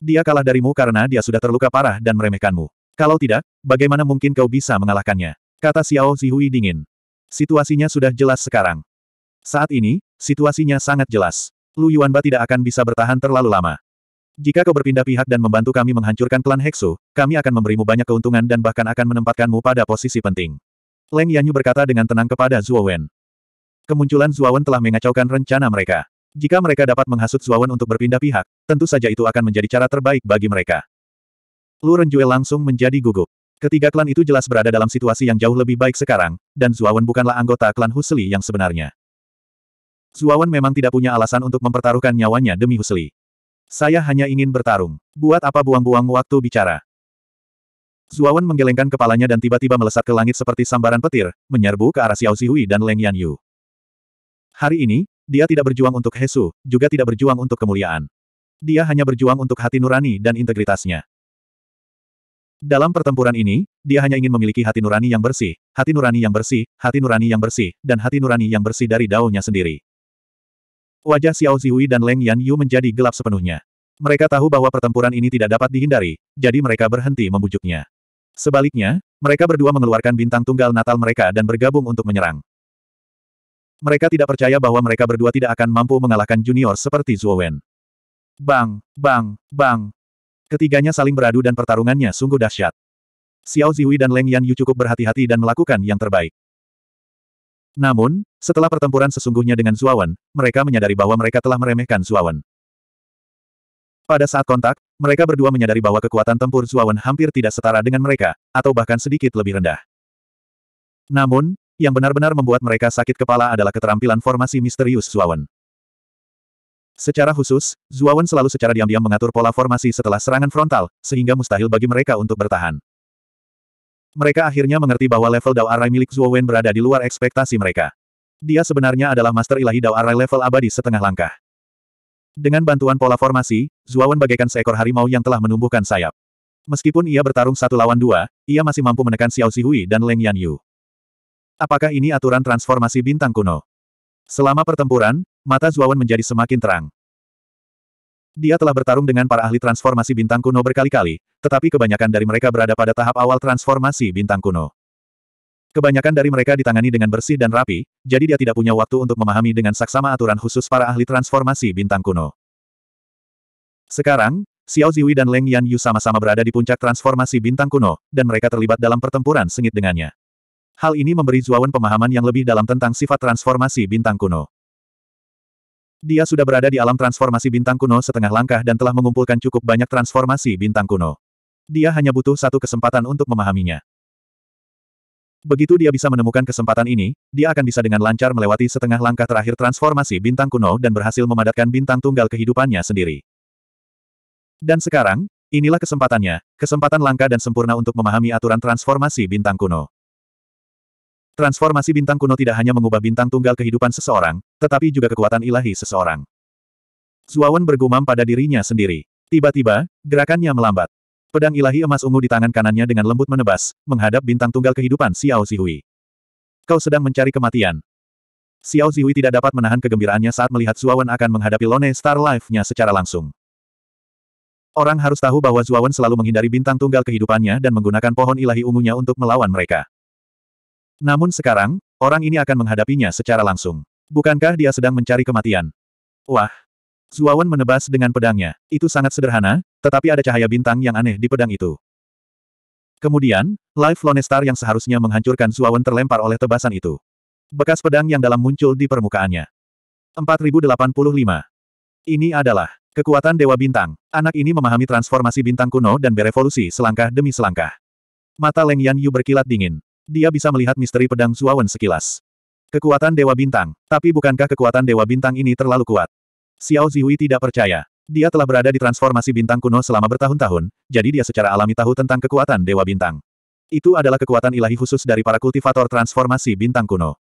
Dia kalah darimu karena dia sudah terluka parah dan meremehkanmu. Kalau tidak, bagaimana mungkin kau bisa mengalahkannya? Kata Xiao Zihui dingin. Situasinya sudah jelas sekarang. Saat ini, situasinya sangat jelas. Lu Yuanba tidak akan bisa bertahan terlalu lama. Jika kau berpindah pihak dan membantu kami menghancurkan klan Heksu, kami akan memberimu banyak keuntungan dan bahkan akan menempatkanmu pada posisi penting. Leng Yanyu berkata dengan tenang kepada Zhuo Wen. Kemunculan Zhuo Wen telah mengacaukan rencana mereka. Jika mereka dapat menghasut Zhuo Wen untuk berpindah pihak, tentu saja itu akan menjadi cara terbaik bagi mereka. Lu Renjue langsung menjadi gugup. Ketiga klan itu jelas berada dalam situasi yang jauh lebih baik sekarang, dan Zhuo Wen bukanlah anggota klan Husli yang sebenarnya. Zhuo Wen memang tidak punya alasan untuk mempertaruhkan nyawanya demi Husli. Saya hanya ingin bertarung. Buat apa buang-buang waktu bicara? Zuawan menggelengkan kepalanya dan tiba-tiba melesat ke langit seperti sambaran petir, menyerbu ke arah Xiao Zihui dan Leng Yan Yu. Hari ini, dia tidak berjuang untuk Hesu, juga tidak berjuang untuk kemuliaan. Dia hanya berjuang untuk hati nurani dan integritasnya. Dalam pertempuran ini, dia hanya ingin memiliki hati nurani yang bersih, hati nurani yang bersih, hati nurani yang bersih, dan hati nurani yang bersih dari daunnya sendiri. Wajah Xiao Ziwei dan Leng Yan Yu menjadi gelap sepenuhnya. Mereka tahu bahwa pertempuran ini tidak dapat dihindari, jadi mereka berhenti membujuknya. Sebaliknya, mereka berdua mengeluarkan bintang tunggal Natal mereka dan bergabung untuk menyerang. Mereka tidak percaya bahwa mereka berdua tidak akan mampu mengalahkan junior seperti Zhuo Wen. Bang, bang, bang. Ketiganya saling beradu dan pertarungannya sungguh dahsyat. Xiao Ziwei dan Leng Yan Yu cukup berhati-hati dan melakukan yang terbaik. Namun, setelah pertempuran sesungguhnya dengan Zuawan, mereka menyadari bahwa mereka telah meremehkan Zuawan. Pada saat kontak, mereka berdua menyadari bahwa kekuatan tempur Zuawan hampir tidak setara dengan mereka, atau bahkan sedikit lebih rendah. Namun, yang benar-benar membuat mereka sakit kepala adalah keterampilan formasi misterius Zuawan. Secara khusus, Zuawan selalu secara diam-diam mengatur pola formasi setelah serangan frontal, sehingga mustahil bagi mereka untuk bertahan. Mereka akhirnya mengerti bahwa level Dao Arai milik Zhuo Wen berada di luar ekspektasi mereka. Dia sebenarnya adalah master ilahi Dao Arai level abadi setengah langkah. Dengan bantuan pola formasi, Zhuo Wen bagaikan seekor harimau yang telah menumbuhkan sayap. Meskipun ia bertarung satu lawan dua, ia masih mampu menekan Xiao Zihui dan Leng Yan Yu. Apakah ini aturan transformasi bintang kuno? Selama pertempuran, mata Wen menjadi semakin terang. Dia telah bertarung dengan para ahli transformasi bintang kuno berkali-kali, tetapi kebanyakan dari mereka berada pada tahap awal transformasi bintang kuno. Kebanyakan dari mereka ditangani dengan bersih dan rapi, jadi dia tidak punya waktu untuk memahami dengan saksama aturan khusus para ahli transformasi bintang kuno. Sekarang, Xiao Ziyi dan Leng Yan Yu sama-sama berada di puncak transformasi bintang kuno, dan mereka terlibat dalam pertempuran sengit dengannya. Hal ini memberi Zuawan pemahaman yang lebih dalam tentang sifat transformasi bintang kuno. Dia sudah berada di alam transformasi bintang kuno setengah langkah dan telah mengumpulkan cukup banyak transformasi bintang kuno. Dia hanya butuh satu kesempatan untuk memahaminya. Begitu dia bisa menemukan kesempatan ini, dia akan bisa dengan lancar melewati setengah langkah terakhir transformasi bintang kuno dan berhasil memadatkan bintang tunggal kehidupannya sendiri. Dan sekarang, inilah kesempatannya, kesempatan langka dan sempurna untuk memahami aturan transformasi bintang kuno. Transformasi bintang kuno tidak hanya mengubah bintang tunggal kehidupan seseorang, tetapi juga kekuatan ilahi seseorang. Zuawan bergumam pada dirinya sendiri. Tiba-tiba, gerakannya melambat. Pedang ilahi emas ungu di tangan kanannya dengan lembut menebas, menghadap bintang tunggal kehidupan Xiao Zihui. Kau sedang mencari kematian. Xiao Zihui tidak dapat menahan kegembiraannya saat melihat Zuawan akan menghadapi Lone Star Life-nya secara langsung. Orang harus tahu bahwa Zuawan selalu menghindari bintang tunggal kehidupannya dan menggunakan pohon ilahi ungunya untuk melawan mereka. Namun sekarang, orang ini akan menghadapinya secara langsung. Bukankah dia sedang mencari kematian? Wah! Zuawan menebas dengan pedangnya. Itu sangat sederhana, tetapi ada cahaya bintang yang aneh di pedang itu. Kemudian, Life Lonestar yang seharusnya menghancurkan Zuawan terlempar oleh tebasan itu. Bekas pedang yang dalam muncul di permukaannya. 4085. Ini adalah Kekuatan Dewa Bintang. Anak ini memahami transformasi bintang kuno dan berevolusi selangkah demi selangkah. Mata Leng Yan Yu berkilat dingin. Dia bisa melihat misteri pedang Zuawan sekilas. Kekuatan Dewa Bintang. Tapi bukankah kekuatan Dewa Bintang ini terlalu kuat? Xiao Zihui tidak percaya. Dia telah berada di transformasi bintang kuno selama bertahun-tahun, jadi dia secara alami tahu tentang kekuatan Dewa Bintang. Itu adalah kekuatan ilahi khusus dari para kultivator transformasi bintang kuno.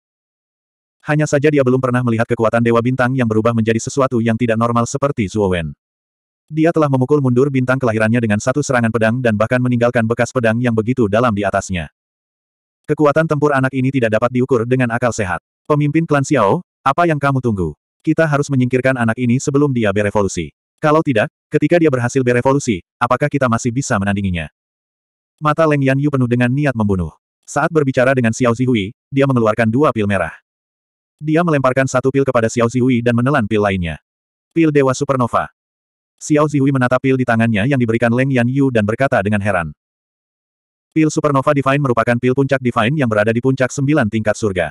Hanya saja dia belum pernah melihat kekuatan Dewa Bintang yang berubah menjadi sesuatu yang tidak normal seperti Zuowen. Dia telah memukul mundur bintang kelahirannya dengan satu serangan pedang dan bahkan meninggalkan bekas pedang yang begitu dalam di atasnya. Kekuatan tempur anak ini tidak dapat diukur dengan akal sehat. Pemimpin klan Xiao, apa yang kamu tunggu? Kita harus menyingkirkan anak ini sebelum dia berevolusi. Kalau tidak, ketika dia berhasil berevolusi, apakah kita masih bisa menandinginya? Mata Leng Yan Yu penuh dengan niat membunuh. Saat berbicara dengan Xiao Zihui, dia mengeluarkan dua pil merah. Dia melemparkan satu pil kepada Xiao Zihui dan menelan pil lainnya. Pil Dewa Supernova. Xiao Zihui menatap pil di tangannya yang diberikan Leng Yan Yu dan berkata dengan heran. Pil Supernova Divine merupakan pil puncak Divine yang berada di puncak sembilan tingkat surga.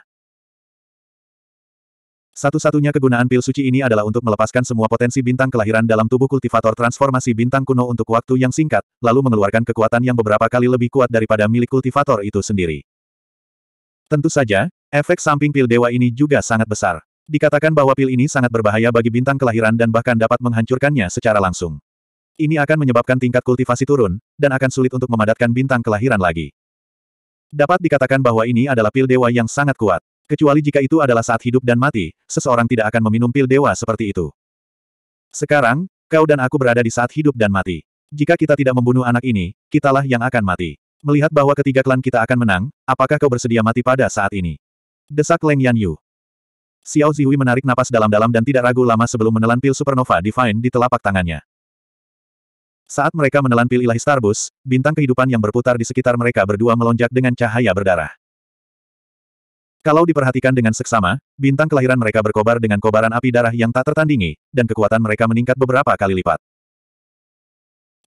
Satu-satunya kegunaan pil suci ini adalah untuk melepaskan semua potensi bintang kelahiran dalam tubuh kultivator transformasi bintang kuno untuk waktu yang singkat, lalu mengeluarkan kekuatan yang beberapa kali lebih kuat daripada milik kultivator itu sendiri. Tentu saja, efek samping pil dewa ini juga sangat besar. Dikatakan bahwa pil ini sangat berbahaya bagi bintang kelahiran dan bahkan dapat menghancurkannya secara langsung. Ini akan menyebabkan tingkat kultivasi turun, dan akan sulit untuk memadatkan bintang kelahiran lagi. Dapat dikatakan bahwa ini adalah pil dewa yang sangat kuat. Kecuali jika itu adalah saat hidup dan mati, seseorang tidak akan meminum pil dewa seperti itu. Sekarang, kau dan aku berada di saat hidup dan mati. Jika kita tidak membunuh anak ini, kitalah yang akan mati. Melihat bahwa ketiga klan kita akan menang, apakah kau bersedia mati pada saat ini? Desak Leng Yan Yu. Xiao Zihui menarik napas dalam-dalam dan tidak ragu lama sebelum menelan pil supernova Divine di telapak tangannya. Saat mereka menelan pil ilahi Starbus, bintang kehidupan yang berputar di sekitar mereka berdua melonjak dengan cahaya berdarah. Kalau diperhatikan dengan seksama, bintang kelahiran mereka berkobar dengan kobaran api darah yang tak tertandingi, dan kekuatan mereka meningkat beberapa kali lipat.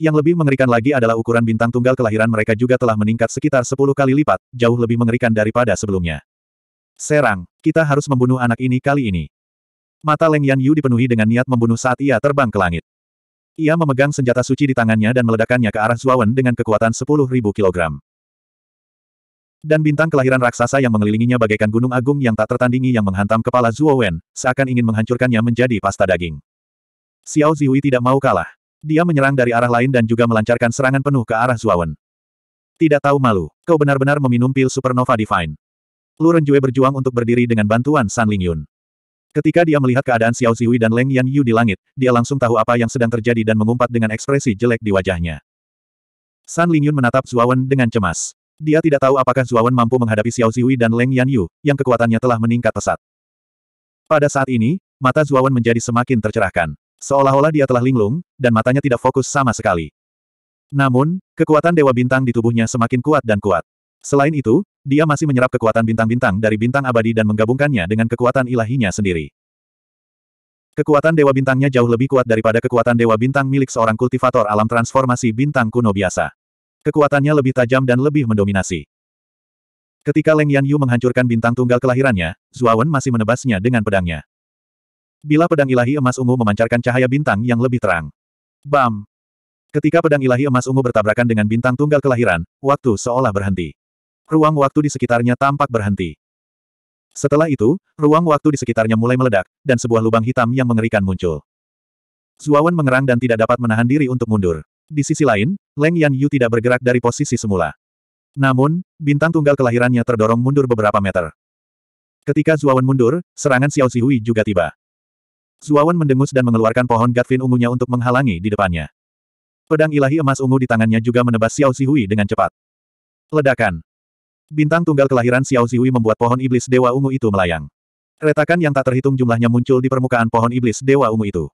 Yang lebih mengerikan lagi adalah ukuran bintang tunggal kelahiran mereka juga telah meningkat sekitar 10 kali lipat, jauh lebih mengerikan daripada sebelumnya. Serang, kita harus membunuh anak ini kali ini. Mata Leng Yan Yu dipenuhi dengan niat membunuh saat ia terbang ke langit. Ia memegang senjata suci di tangannya dan meledakannya ke arah Zuawan dengan kekuatan 10.000 kilogram. Dan bintang kelahiran raksasa yang mengelilinginya bagaikan gunung agung yang tak tertandingi yang menghantam kepala Zuowen, seakan ingin menghancurkannya menjadi pasta daging. Xiao Zihui tidak mau kalah. Dia menyerang dari arah lain dan juga melancarkan serangan penuh ke arah Zuowen. Tidak tahu malu, kau benar-benar meminum pil supernova divine. Lu Renjue berjuang untuk berdiri dengan bantuan San Lingyun. Ketika dia melihat keadaan Xiao Ziwi dan Leng Yan Yu di langit, dia langsung tahu apa yang sedang terjadi dan mengumpat dengan ekspresi jelek di wajahnya. San Lingyun menatap Zuawan dengan cemas. Dia tidak tahu apakah Zuawan mampu menghadapi Xiao Ziwi dan Leng Yan Yu, yang kekuatannya telah meningkat pesat. Pada saat ini, mata Zuawan menjadi semakin tercerahkan. Seolah-olah dia telah linglung, dan matanya tidak fokus sama sekali. Namun, kekuatan Dewa Bintang di tubuhnya semakin kuat dan kuat. Selain itu, dia masih menyerap kekuatan bintang-bintang dari bintang abadi dan menggabungkannya dengan kekuatan ilahinya sendiri. Kekuatan dewa bintangnya jauh lebih kuat daripada kekuatan dewa bintang milik seorang kultivator alam transformasi bintang kuno biasa. Kekuatannya lebih tajam dan lebih mendominasi. Ketika Leng Yan Yu menghancurkan bintang tunggal kelahirannya, Zuawan masih menebasnya dengan pedangnya. Bila pedang ilahi emas ungu memancarkan cahaya bintang yang lebih terang. Bam! Ketika pedang ilahi emas ungu bertabrakan dengan bintang tunggal kelahiran, waktu seolah berhenti ruang waktu di sekitarnya tampak berhenti. Setelah itu, ruang waktu di sekitarnya mulai meledak, dan sebuah lubang hitam yang mengerikan muncul. Zuawan mengerang dan tidak dapat menahan diri untuk mundur. Di sisi lain, Leng Yan Yu tidak bergerak dari posisi semula. Namun, bintang tunggal kelahirannya terdorong mundur beberapa meter. Ketika Zuawan mundur, serangan Xiao Zihui juga tiba. Zuawan mendengus dan mengeluarkan pohon gatvin ungunya untuk menghalangi di depannya. Pedang ilahi emas ungu di tangannya juga menebas Xiao Zihui dengan cepat. Ledakan. Bintang tunggal kelahiran Xiao Ziyu membuat pohon iblis Dewa Ungu itu melayang. Retakan yang tak terhitung jumlahnya muncul di permukaan pohon iblis Dewa Ungu itu.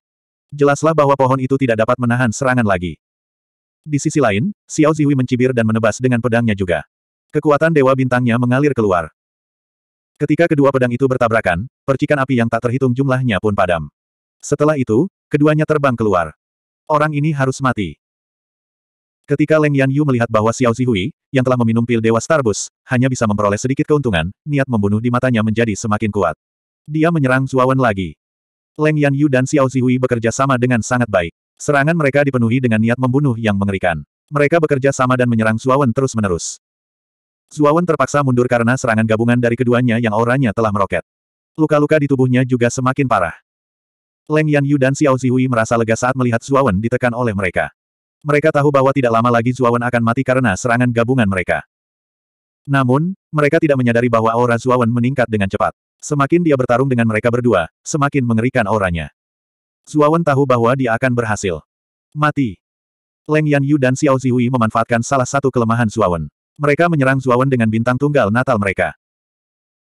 Jelaslah bahwa pohon itu tidak dapat menahan serangan lagi. Di sisi lain, Xiao Ziyu mencibir dan menebas dengan pedangnya juga. Kekuatan Dewa Bintangnya mengalir keluar. Ketika kedua pedang itu bertabrakan, percikan api yang tak terhitung jumlahnya pun padam. Setelah itu, keduanya terbang keluar. Orang ini harus mati. Ketika Leng Yan Yu melihat bahwa Xiao Zihui, yang telah meminum pil Dewa Starbus, hanya bisa memperoleh sedikit keuntungan, niat membunuh di matanya menjadi semakin kuat. Dia menyerang Zuawan lagi. Leng Yan Yu dan Xiao Zihui bekerja sama dengan sangat baik. Serangan mereka dipenuhi dengan niat membunuh yang mengerikan. Mereka bekerja sama dan menyerang Zuawan terus-menerus. Zuawan terpaksa mundur karena serangan gabungan dari keduanya yang auranya telah meroket. Luka-luka di tubuhnya juga semakin parah. Leng Yan Yu dan Xiao Zihui merasa lega saat melihat Zuawan ditekan oleh mereka. Mereka tahu bahwa tidak lama lagi Zuawan akan mati karena serangan gabungan mereka. Namun, mereka tidak menyadari bahwa aura Zuawan meningkat dengan cepat. Semakin dia bertarung dengan mereka berdua, semakin mengerikan auranya. Zuawan tahu bahwa dia akan berhasil. Mati. Leng Yan Yu dan Xiao Zihui memanfaatkan salah satu kelemahan Zuawan. Mereka menyerang Zuawan dengan bintang tunggal Natal mereka.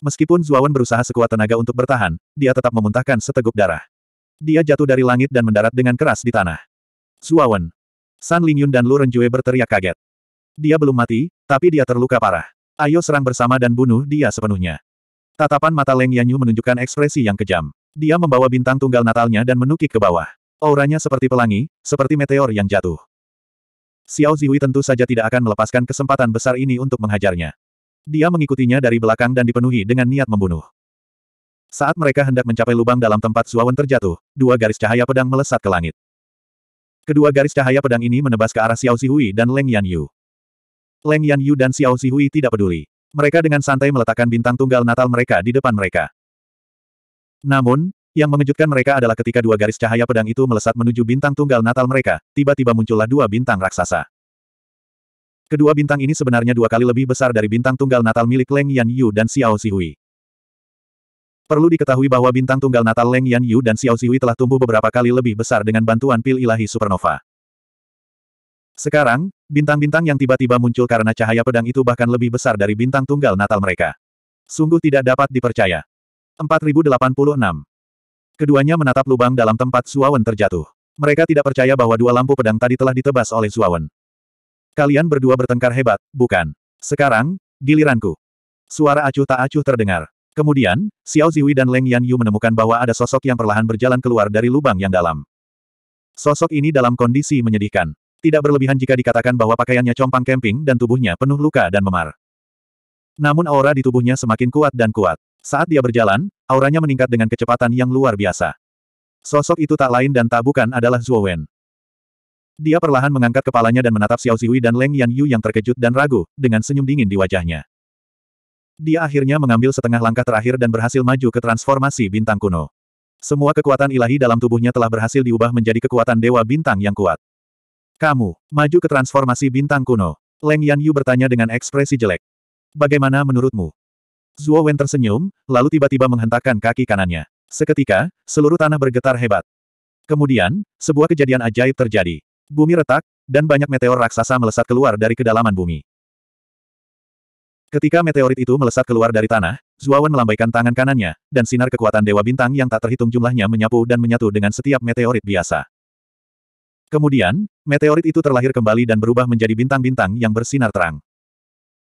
Meskipun Zuawan berusaha sekuat tenaga untuk bertahan, dia tetap memuntahkan seteguk darah. Dia jatuh dari langit dan mendarat dengan keras di tanah. Zuawan. San Lingyun dan Lu Renjue berteriak kaget. Dia belum mati, tapi dia terluka parah. Ayo serang bersama dan bunuh dia sepenuhnya. Tatapan mata Leng Yanyu menunjukkan ekspresi yang kejam. Dia membawa bintang tunggal Natalnya dan menukik ke bawah. Auranya seperti pelangi, seperti meteor yang jatuh. Xiao Zihui tentu saja tidak akan melepaskan kesempatan besar ini untuk menghajarnya. Dia mengikutinya dari belakang dan dipenuhi dengan niat membunuh. Saat mereka hendak mencapai lubang dalam tempat Zuawan terjatuh, dua garis cahaya pedang melesat ke langit. Kedua garis cahaya pedang ini menebas ke arah Xiao Zihui dan Leng Yan Yu. Leng Yan Yu dan Xiao Zihui tidak peduli. Mereka dengan santai meletakkan bintang tunggal Natal mereka di depan mereka. Namun, yang mengejutkan mereka adalah ketika dua garis cahaya pedang itu melesat menuju bintang tunggal Natal mereka, tiba-tiba muncullah dua bintang raksasa. Kedua bintang ini sebenarnya dua kali lebih besar dari bintang tunggal Natal milik Leng Yan Yu dan Xiao Zihui. Perlu diketahui bahwa bintang tunggal natal Leng Yan Yu dan Xiao Ziwi telah tumbuh beberapa kali lebih besar dengan bantuan pil ilahi supernova. Sekarang, bintang-bintang yang tiba-tiba muncul karena cahaya pedang itu bahkan lebih besar dari bintang tunggal natal mereka. Sungguh tidak dapat dipercaya. 4086. Keduanya menatap lubang dalam tempat Suawen terjatuh. Mereka tidak percaya bahwa dua lampu pedang tadi telah ditebas oleh Suawen. Kalian berdua bertengkar hebat, bukan? Sekarang, giliranku. Suara acuh tak acuh terdengar. Kemudian, Xiao Ziwi dan Leng Yan Yu menemukan bahwa ada sosok yang perlahan berjalan keluar dari lubang yang dalam. Sosok ini dalam kondisi menyedihkan. Tidak berlebihan jika dikatakan bahwa pakaiannya compang camping dan tubuhnya penuh luka dan memar. Namun aura di tubuhnya semakin kuat dan kuat. Saat dia berjalan, auranya meningkat dengan kecepatan yang luar biasa. Sosok itu tak lain dan tak bukan adalah Zhuo Wen. Dia perlahan mengangkat kepalanya dan menatap Xiao Ziwi dan Leng Yan Yu yang terkejut dan ragu, dengan senyum dingin di wajahnya. Dia akhirnya mengambil setengah langkah terakhir dan berhasil maju ke transformasi bintang kuno. Semua kekuatan ilahi dalam tubuhnya telah berhasil diubah menjadi kekuatan dewa bintang yang kuat. Kamu, maju ke transformasi bintang kuno. Leng Yan Yu bertanya dengan ekspresi jelek. Bagaimana menurutmu? Zuo Wen tersenyum, lalu tiba-tiba menghentakkan kaki kanannya. Seketika, seluruh tanah bergetar hebat. Kemudian, sebuah kejadian ajaib terjadi. Bumi retak, dan banyak meteor raksasa melesat keluar dari kedalaman bumi. Ketika meteorit itu melesat keluar dari tanah, Zuawan melambaikan tangan kanannya, dan sinar kekuatan Dewa Bintang yang tak terhitung jumlahnya menyapu dan menyatu dengan setiap meteorit biasa. Kemudian, meteorit itu terlahir kembali dan berubah menjadi bintang-bintang yang bersinar terang.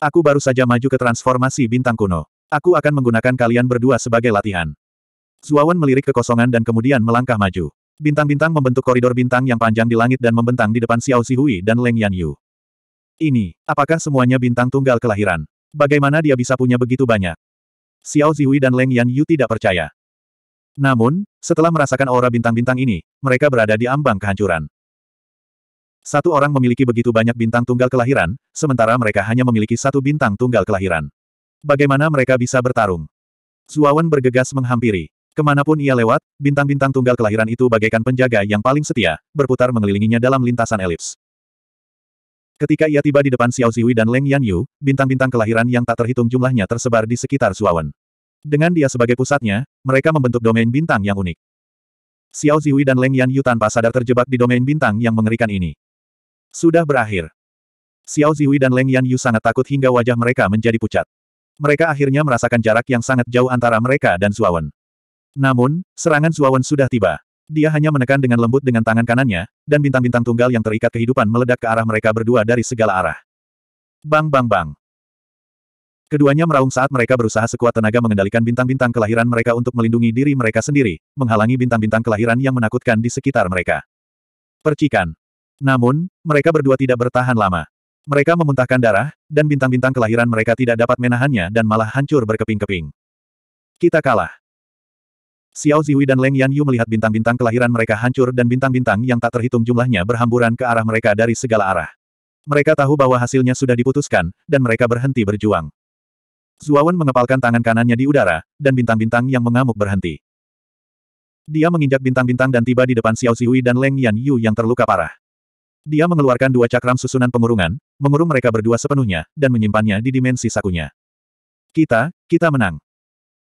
Aku baru saja maju ke transformasi bintang kuno. Aku akan menggunakan kalian berdua sebagai latihan. Zuawan melirik kekosongan dan kemudian melangkah maju. Bintang-bintang membentuk koridor bintang yang panjang di langit dan membentang di depan Xiao Zihui dan Leng Yan Yu. Ini, apakah semuanya bintang tunggal kelahiran? Bagaimana dia bisa punya begitu banyak? Xiao Zihui dan Leng Yan Yu tidak percaya. Namun, setelah merasakan aura bintang-bintang ini, mereka berada di ambang kehancuran. Satu orang memiliki begitu banyak bintang tunggal kelahiran, sementara mereka hanya memiliki satu bintang tunggal kelahiran. Bagaimana mereka bisa bertarung? Zuawan bergegas menghampiri. Kemanapun ia lewat, bintang-bintang tunggal kelahiran itu bagaikan penjaga yang paling setia, berputar mengelilinginya dalam lintasan elips. Ketika ia tiba di depan Xiao Ziwi dan Leng Yan Yu, bintang-bintang kelahiran yang tak terhitung jumlahnya tersebar di sekitar Suawan. Dengan dia sebagai pusatnya, mereka membentuk domain bintang yang unik. Xiao Ziwi dan Leng Yan Yu tanpa sadar terjebak di domain bintang yang mengerikan ini. Sudah berakhir. Xiao Ziwi dan Leng Yan Yu sangat takut hingga wajah mereka menjadi pucat. Mereka akhirnya merasakan jarak yang sangat jauh antara mereka dan Suawan. Namun, serangan Suawan sudah tiba. Dia hanya menekan dengan lembut dengan tangan kanannya, dan bintang-bintang tunggal yang terikat kehidupan meledak ke arah mereka berdua dari segala arah. Bang bang bang. Keduanya meraung saat mereka berusaha sekuat tenaga mengendalikan bintang-bintang kelahiran mereka untuk melindungi diri mereka sendiri, menghalangi bintang-bintang kelahiran yang menakutkan di sekitar mereka. Percikan. Namun, mereka berdua tidak bertahan lama. Mereka memuntahkan darah, dan bintang-bintang kelahiran mereka tidak dapat menahannya dan malah hancur berkeping-keping. Kita kalah. Xiao Ziyu dan Leng Yan Yu melihat bintang-bintang kelahiran mereka hancur dan bintang-bintang yang tak terhitung jumlahnya berhamburan ke arah mereka dari segala arah. Mereka tahu bahwa hasilnya sudah diputuskan, dan mereka berhenti berjuang. Zuawan mengepalkan tangan kanannya di udara, dan bintang-bintang yang mengamuk berhenti. Dia menginjak bintang-bintang dan tiba di depan Xiao Ziyu dan Leng Yan Yu yang terluka parah. Dia mengeluarkan dua cakram susunan pengurungan, mengurung mereka berdua sepenuhnya, dan menyimpannya di dimensi sakunya. Kita, kita menang.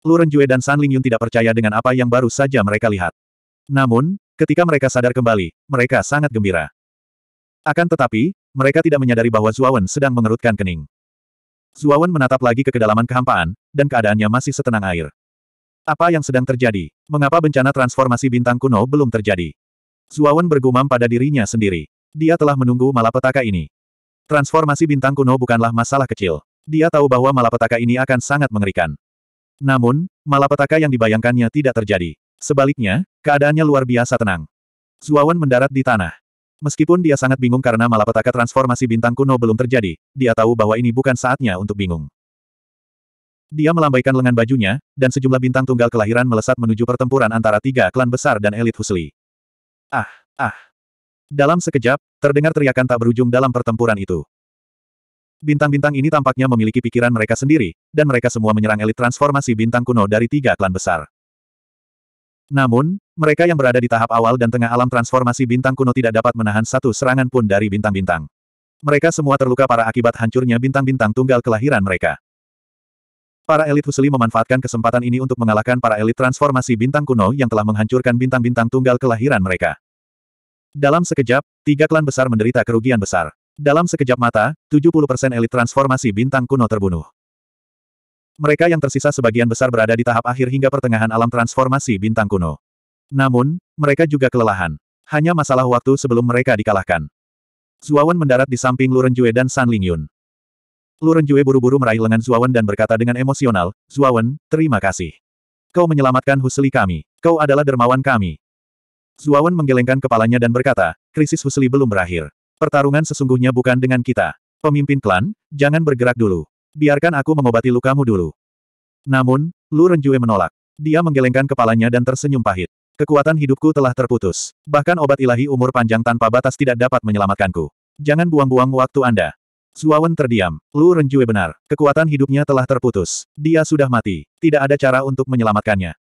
Lu Renjue dan San Lingyun tidak percaya dengan apa yang baru saja mereka lihat. Namun, ketika mereka sadar kembali, mereka sangat gembira. Akan tetapi, mereka tidak menyadari bahwa Zuawan sedang mengerutkan kening. Zuawan menatap lagi ke kedalaman kehampaan, dan keadaannya masih setenang air. Apa yang sedang terjadi? Mengapa bencana transformasi bintang kuno belum terjadi? Zuawan bergumam pada dirinya sendiri. Dia telah menunggu malapetaka ini. Transformasi bintang kuno bukanlah masalah kecil. Dia tahu bahwa malapetaka ini akan sangat mengerikan. Namun, malapetaka yang dibayangkannya tidak terjadi. Sebaliknya, keadaannya luar biasa tenang. Zuawan mendarat di tanah. Meskipun dia sangat bingung karena malapetaka transformasi bintang kuno belum terjadi, dia tahu bahwa ini bukan saatnya untuk bingung. Dia melambaikan lengan bajunya, dan sejumlah bintang tunggal kelahiran melesat menuju pertempuran antara tiga klan besar dan elit Husli. Ah, ah. Dalam sekejap, terdengar teriakan tak berujung dalam pertempuran itu. Bintang-bintang ini tampaknya memiliki pikiran mereka sendiri, dan mereka semua menyerang elit transformasi bintang kuno dari tiga klan besar. Namun, mereka yang berada di tahap awal dan tengah alam transformasi bintang kuno tidak dapat menahan satu serangan pun dari bintang-bintang. Mereka semua terluka para akibat hancurnya bintang-bintang tunggal kelahiran mereka. Para elit Husli memanfaatkan kesempatan ini untuk mengalahkan para elit transformasi bintang kuno yang telah menghancurkan bintang-bintang tunggal kelahiran mereka. Dalam sekejap, tiga klan besar menderita kerugian besar. Dalam sekejap mata, 70% elit transformasi bintang kuno terbunuh. Mereka yang tersisa sebagian besar berada di tahap akhir hingga pertengahan alam transformasi bintang kuno. Namun, mereka juga kelelahan. Hanya masalah waktu sebelum mereka dikalahkan. Zuawan mendarat di samping Lu Jue dan San Lingyun. Lu Jue buru-buru meraih lengan Zuawan dan berkata dengan emosional, Zuawan, terima kasih. Kau menyelamatkan Husli kami. Kau adalah dermawan kami. Zuawan menggelengkan kepalanya dan berkata, krisis Husli belum berakhir. Pertarungan sesungguhnya bukan dengan kita. Pemimpin klan, jangan bergerak dulu. Biarkan aku mengobati lukamu dulu. Namun, Lu Renjue menolak. Dia menggelengkan kepalanya dan tersenyum pahit. Kekuatan hidupku telah terputus. Bahkan obat ilahi umur panjang tanpa batas tidak dapat menyelamatkanku. Jangan buang-buang waktu Anda. Zuawan terdiam. Lu Renjue benar. Kekuatan hidupnya telah terputus. Dia sudah mati. Tidak ada cara untuk menyelamatkannya.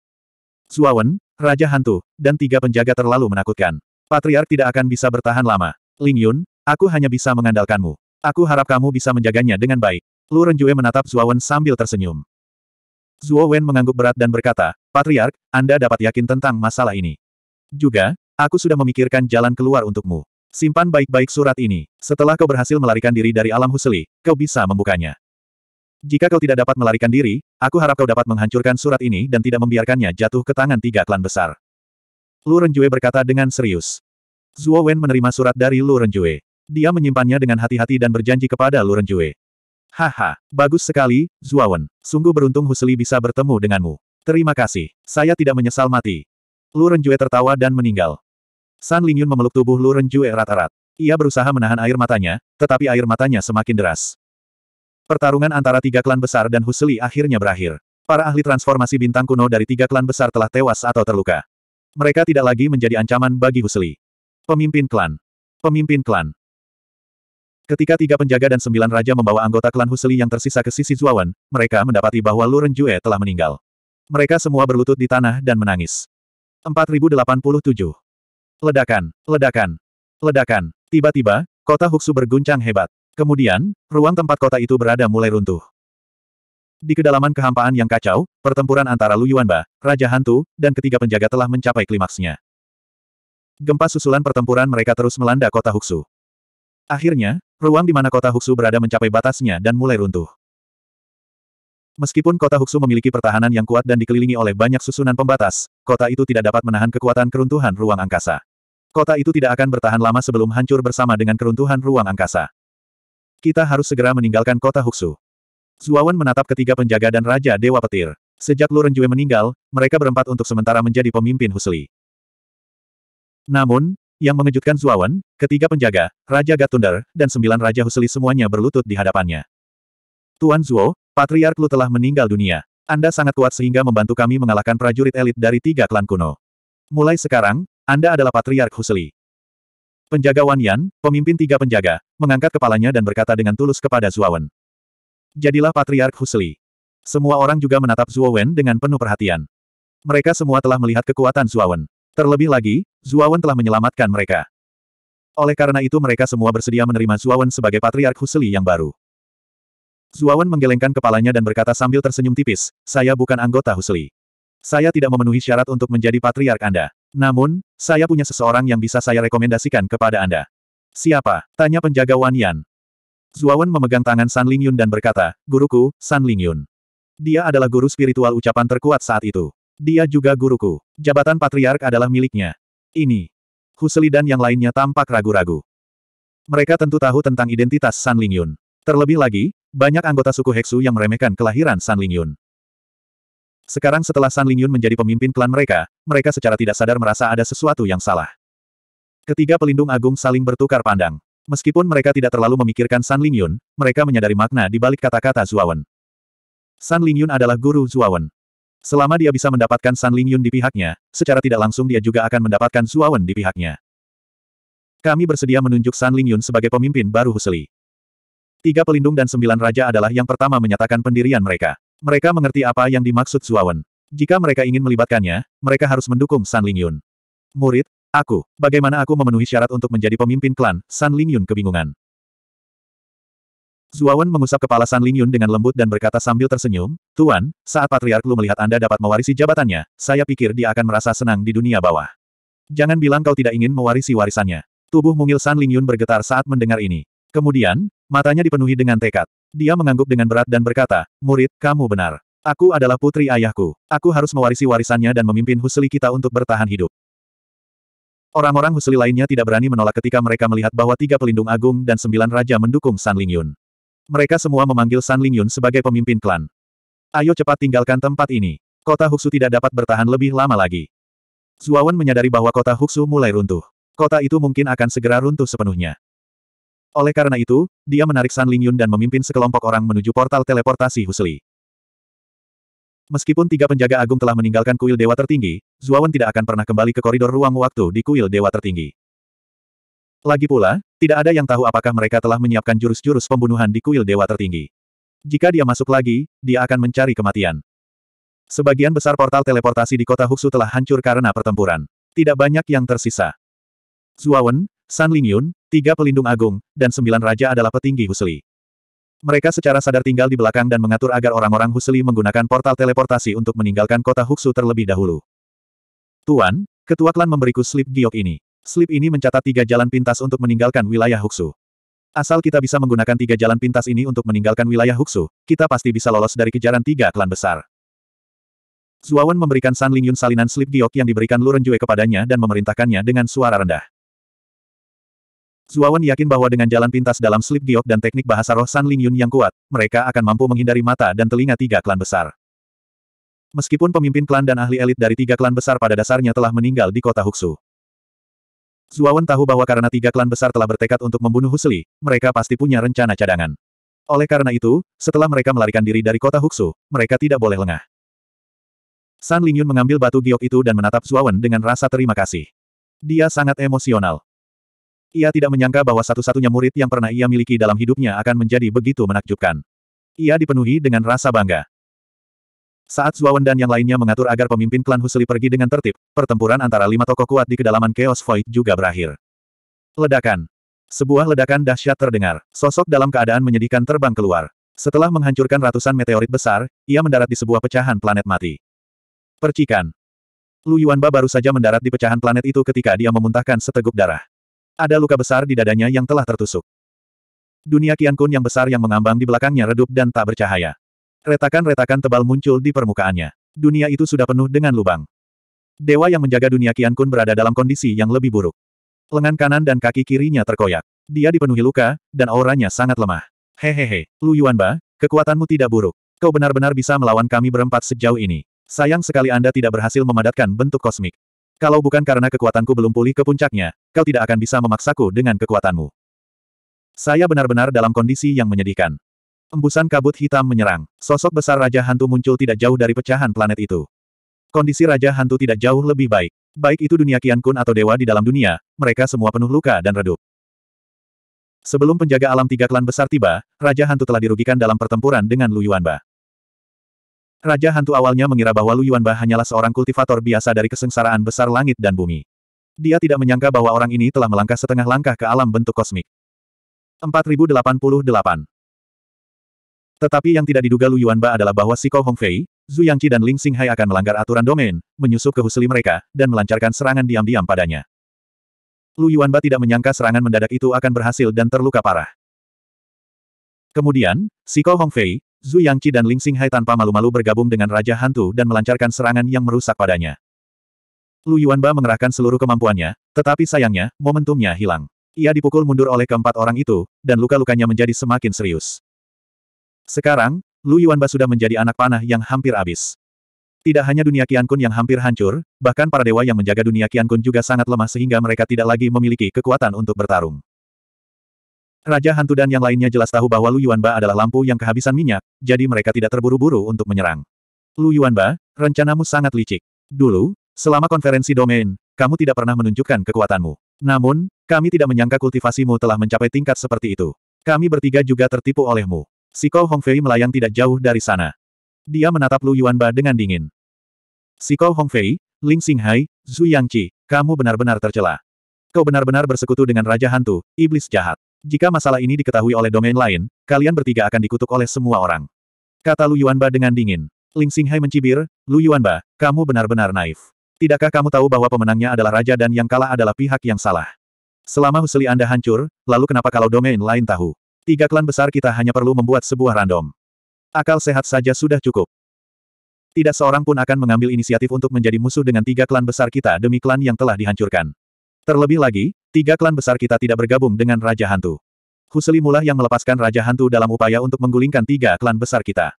Zuawan, Raja Hantu, dan tiga penjaga terlalu menakutkan. Patriark tidak akan bisa bertahan lama. Ling Yun, aku hanya bisa mengandalkanmu. Aku harap kamu bisa menjaganya dengan baik. Lu Renjue menatap Zuo Wen sambil tersenyum. Zuo Wen mengangguk berat dan berkata, Patriark, Anda dapat yakin tentang masalah ini. Juga, aku sudah memikirkan jalan keluar untukmu. Simpan baik-baik surat ini. Setelah kau berhasil melarikan diri dari alam huseli, kau bisa membukanya. Jika kau tidak dapat melarikan diri, aku harap kau dapat menghancurkan surat ini dan tidak membiarkannya jatuh ke tangan tiga klan besar. Lu Renjue berkata dengan serius. Zuo Wen menerima surat dari Lu Renjue. Dia menyimpannya dengan hati-hati dan berjanji kepada Lu Renjue. Haha, bagus sekali, Zhuo Wen. Sungguh beruntung Husli bisa bertemu denganmu. Terima kasih. Saya tidak menyesal mati. Lu Renjue tertawa dan meninggal. San Lingyun memeluk tubuh Lu Renjue erat-erat. Ia berusaha menahan air matanya, tetapi air matanya semakin deras. Pertarungan antara tiga klan besar dan Husli akhirnya berakhir. Para ahli transformasi bintang kuno dari tiga klan besar telah tewas atau terluka. Mereka tidak lagi menjadi ancaman bagi Husli. Pemimpin klan. Pemimpin klan. Ketika tiga penjaga dan sembilan raja membawa anggota klan Husli yang tersisa ke sisi Zuawan, mereka mendapati bahwa Lu Renjue telah meninggal. Mereka semua berlutut di tanah dan menangis. 4087. Ledakan, ledakan, ledakan. Tiba-tiba, kota Huksu berguncang hebat. Kemudian, ruang tempat kota itu berada mulai runtuh. Di kedalaman kehampaan yang kacau, pertempuran antara Lu Yuanba, Raja Hantu, dan ketiga penjaga telah mencapai klimaksnya. Gempa susulan pertempuran mereka terus melanda kota Huxu. Akhirnya, ruang di mana kota Huxu berada mencapai batasnya dan mulai runtuh. Meskipun kota Huxu memiliki pertahanan yang kuat dan dikelilingi oleh banyak susunan pembatas, kota itu tidak dapat menahan kekuatan keruntuhan ruang angkasa. Kota itu tidak akan bertahan lama sebelum hancur bersama dengan keruntuhan ruang angkasa. Kita harus segera meninggalkan kota Huxu. Zuawan menatap ketiga penjaga dan Raja Dewa Petir. Sejak Lu Renjue meninggal, mereka berempat untuk sementara menjadi pemimpin Husli. Namun, yang mengejutkan Zuawan, ketiga penjaga, Raja Gatunder dan sembilan Raja Huseli semuanya berlutut di hadapannya. Tuan Zuo, Patriark Lu telah meninggal dunia. Anda sangat kuat sehingga membantu kami mengalahkan prajurit elit dari tiga klan kuno. Mulai sekarang, Anda adalah Patriark Huseli. Penjaga Wan Yan, pemimpin tiga penjaga, mengangkat kepalanya dan berkata dengan tulus kepada Zuawan. Jadilah Patriark Huseli. Semua orang juga menatap Zuawan dengan penuh perhatian. Mereka semua telah melihat kekuatan Zuawan. Terlebih lagi, Zuawan telah menyelamatkan mereka. Oleh karena itu mereka semua bersedia menerima Zuawan sebagai Patriark Huseli yang baru. Zuawan menggelengkan kepalanya dan berkata sambil tersenyum tipis, saya bukan anggota Huseli. Saya tidak memenuhi syarat untuk menjadi Patriark Anda. Namun, saya punya seseorang yang bisa saya rekomendasikan kepada Anda. Siapa? Tanya penjaga Wan Yan. Zuawan memegang tangan San Lingyun dan berkata, Guruku, San Lingyun. Dia adalah guru spiritual ucapan terkuat saat itu. Dia juga guruku. Jabatan patriark adalah miliknya. Ini. Huseli dan yang lainnya tampak ragu-ragu. Mereka tentu tahu tentang identitas San Lingyun. Terlebih lagi, banyak anggota suku Heksu yang meremehkan kelahiran San Lingyun. Sekarang setelah San Lingyun menjadi pemimpin klan mereka, mereka secara tidak sadar merasa ada sesuatu yang salah. Ketiga pelindung agung saling bertukar pandang. Meskipun mereka tidak terlalu memikirkan San Lingyun, mereka menyadari makna di balik kata-kata Zuawan. San Lingyun adalah guru Zuawan. Selama dia bisa mendapatkan San Lingyun di pihaknya, secara tidak langsung dia juga akan mendapatkan Wen di pihaknya. Kami bersedia menunjuk San Lingyun sebagai pemimpin baru Huseli. Tiga pelindung dan sembilan raja adalah yang pertama menyatakan pendirian mereka. Mereka mengerti apa yang dimaksud Wen. Jika mereka ingin melibatkannya, mereka harus mendukung San Lingyun. Murid, aku, bagaimana aku memenuhi syarat untuk menjadi pemimpin klan, San Lingyun? kebingungan. Zuawan mengusap kepala San Lingyun dengan lembut dan berkata sambil tersenyum, Tuan, saat Patriark Lu melihat Anda dapat mewarisi jabatannya, saya pikir dia akan merasa senang di dunia bawah. Jangan bilang kau tidak ingin mewarisi warisannya. Tubuh mungil San Lingyun bergetar saat mendengar ini. Kemudian, matanya dipenuhi dengan tekad. Dia mengangguk dengan berat dan berkata, Murid, kamu benar. Aku adalah putri ayahku. Aku harus mewarisi warisannya dan memimpin husli kita untuk bertahan hidup. Orang-orang husli lainnya tidak berani menolak ketika mereka melihat bahwa tiga pelindung agung dan sembilan raja mendukung San Lingyun. Mereka semua memanggil San Lingyun sebagai pemimpin klan. Ayo cepat tinggalkan tempat ini. Kota Huxu tidak dapat bertahan lebih lama lagi. Zuawan menyadari bahwa kota Huxu mulai runtuh. Kota itu mungkin akan segera runtuh sepenuhnya. Oleh karena itu, dia menarik San Lingyun dan memimpin sekelompok orang menuju portal teleportasi Husli. Meskipun tiga penjaga agung telah meninggalkan kuil dewa tertinggi, Zuawan tidak akan pernah kembali ke koridor ruang waktu di kuil dewa tertinggi. Lagi pula, tidak ada yang tahu apakah mereka telah menyiapkan jurus-jurus pembunuhan di kuil dewa tertinggi. Jika dia masuk lagi, dia akan mencari kematian. Sebagian besar portal teleportasi di kota Huxu telah hancur karena pertempuran. Tidak banyak yang tersisa. Zuawan, San Lingyun, tiga pelindung agung, dan sembilan raja adalah petinggi Husli. Mereka secara sadar tinggal di belakang dan mengatur agar orang-orang Husli menggunakan portal teleportasi untuk meninggalkan kota Huxu terlebih dahulu. Tuan, ketua klan memberiku slip giok ini. Slip ini mencatat tiga jalan pintas untuk meninggalkan wilayah Huxu. Asal kita bisa menggunakan tiga jalan pintas ini untuk meninggalkan wilayah Huxu, kita pasti bisa lolos dari kejaran tiga klan besar. Zuawan memberikan San Lingyun salinan slip giok yang diberikan Lu Renjue kepadanya dan memerintahkannya dengan suara rendah. Zuawan yakin bahwa dengan jalan pintas dalam slip giok dan teknik bahasa roh San Lingyun yang kuat, mereka akan mampu menghindari mata dan telinga tiga klan besar. Meskipun pemimpin klan dan ahli elit dari tiga klan besar pada dasarnya telah meninggal di kota Huxu. Zuawan tahu bahwa karena tiga klan besar telah bertekad untuk membunuh Husli, mereka pasti punya rencana cadangan. Oleh karena itu, setelah mereka melarikan diri dari kota Huxu, mereka tidak boleh lengah. San Lingyun mengambil batu giok itu dan menatap Zuawan dengan rasa terima kasih. Dia sangat emosional. Ia tidak menyangka bahwa satu-satunya murid yang pernah ia miliki dalam hidupnya akan menjadi begitu menakjubkan. Ia dipenuhi dengan rasa bangga. Saat Zuawan dan yang lainnya mengatur agar pemimpin klan Husli pergi dengan tertib, pertempuran antara lima tokoh kuat di kedalaman Chaos Void juga berakhir. Ledakan. Sebuah ledakan dahsyat terdengar. Sosok dalam keadaan menyedihkan terbang keluar. Setelah menghancurkan ratusan meteorit besar, ia mendarat di sebuah pecahan planet mati. Percikan. Lu Yuanba baru saja mendarat di pecahan planet itu ketika dia memuntahkan seteguk darah. Ada luka besar di dadanya yang telah tertusuk. Dunia Qiankun Kun yang besar yang mengambang di belakangnya redup dan tak bercahaya. Retakan-retakan tebal muncul di permukaannya. Dunia itu sudah penuh dengan lubang. Dewa yang menjaga dunia Kian Kun berada dalam kondisi yang lebih buruk. Lengan kanan dan kaki kirinya terkoyak. Dia dipenuhi luka, dan auranya sangat lemah. Hehehe, Lu Yuanba, kekuatanmu tidak buruk. Kau benar-benar bisa melawan kami berempat sejauh ini. Sayang sekali Anda tidak berhasil memadatkan bentuk kosmik. Kalau bukan karena kekuatanku belum pulih ke puncaknya, kau tidak akan bisa memaksaku dengan kekuatanmu. Saya benar-benar dalam kondisi yang menyedihkan. Embusan kabut hitam menyerang. Sosok besar Raja Hantu muncul tidak jauh dari pecahan planet itu. Kondisi Raja Hantu tidak jauh lebih baik. Baik itu dunia kian Kun atau dewa di dalam dunia, mereka semua penuh luka dan redup. Sebelum penjaga alam tiga klan besar tiba, Raja Hantu telah dirugikan dalam pertempuran dengan Lu Yuanba. Raja Hantu awalnya mengira bahwa Lu Yuanba hanyalah seorang kultivator biasa dari kesengsaraan besar langit dan bumi. Dia tidak menyangka bahwa orang ini telah melangkah setengah langkah ke alam bentuk kosmik. 4088 tetapi yang tidak diduga Lu Yuanba adalah bahwa Si Kou Hongfei, Zhu Yangqi dan Ling Xinghai akan melanggar aturan domain, menyusup ke husli mereka, dan melancarkan serangan diam-diam padanya. Lu Yuanba tidak menyangka serangan mendadak itu akan berhasil dan terluka parah. Kemudian, Si Kou Hongfei, Zhu Yangqi dan Ling Xinghai tanpa malu-malu bergabung dengan Raja Hantu dan melancarkan serangan yang merusak padanya. Lu Yuanba mengerahkan seluruh kemampuannya, tetapi sayangnya, momentumnya hilang. Ia dipukul mundur oleh keempat orang itu, dan luka-lukanya menjadi semakin serius. Sekarang, Lu Yuanba sudah menjadi anak panah yang hampir habis. Tidak hanya dunia Qiankun yang hampir hancur, bahkan para dewa yang menjaga dunia Qiankun juga sangat lemah sehingga mereka tidak lagi memiliki kekuatan untuk bertarung. Raja Hantu dan yang lainnya jelas tahu bahwa Lu Yuanba adalah lampu yang kehabisan minyak, jadi mereka tidak terburu-buru untuk menyerang. Lu Yuanba, rencanamu sangat licik. Dulu, selama konferensi domain, kamu tidak pernah menunjukkan kekuatanmu. Namun, kami tidak menyangka kultivasimu telah mencapai tingkat seperti itu. Kami bertiga juga tertipu olehmu. Siko Hongfei melayang tidak jauh dari sana. Dia menatap Lu Yuanba dengan dingin. Siko Hongfei, Ling Xinghai, Zhu Yangqi, kamu benar-benar tercela. Kau benar-benar bersekutu dengan Raja Hantu, Iblis Jahat. Jika masalah ini diketahui oleh domain lain, kalian bertiga akan dikutuk oleh semua orang. Kata Lu Yuanba dengan dingin. Ling Xinghai mencibir, Lu Yuanba, kamu benar-benar naif. Tidakkah kamu tahu bahwa pemenangnya adalah raja dan yang kalah adalah pihak yang salah? Selama husli Anda hancur, lalu kenapa kalau domain lain tahu? Tiga klan besar kita hanya perlu membuat sebuah random. Akal sehat saja sudah cukup. Tidak seorang pun akan mengambil inisiatif untuk menjadi musuh dengan tiga klan besar kita demi klan yang telah dihancurkan. Terlebih lagi, tiga klan besar kita tidak bergabung dengan Raja Hantu. Huseli Mulah yang melepaskan Raja Hantu dalam upaya untuk menggulingkan tiga klan besar kita.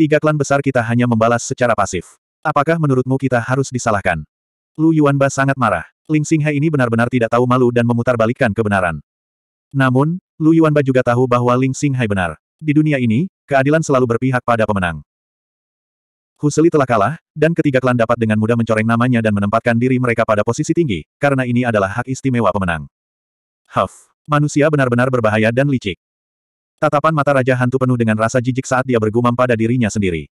Tiga klan besar kita hanya membalas secara pasif. Apakah menurutmu kita harus disalahkan? Lu Yuanba sangat marah. Ling Xinghe ini benar-benar tidak tahu malu dan memutarbalikkan kebenaran. Namun, Lu Yuanba juga tahu bahwa Ling Xinghai benar. Di dunia ini, keadilan selalu berpihak pada pemenang. Huseli telah kalah, dan ketiga klan dapat dengan mudah mencoreng namanya dan menempatkan diri mereka pada posisi tinggi, karena ini adalah hak istimewa pemenang. Huff, manusia benar-benar berbahaya dan licik. Tatapan mata Raja Hantu penuh dengan rasa jijik saat dia bergumam pada dirinya sendiri.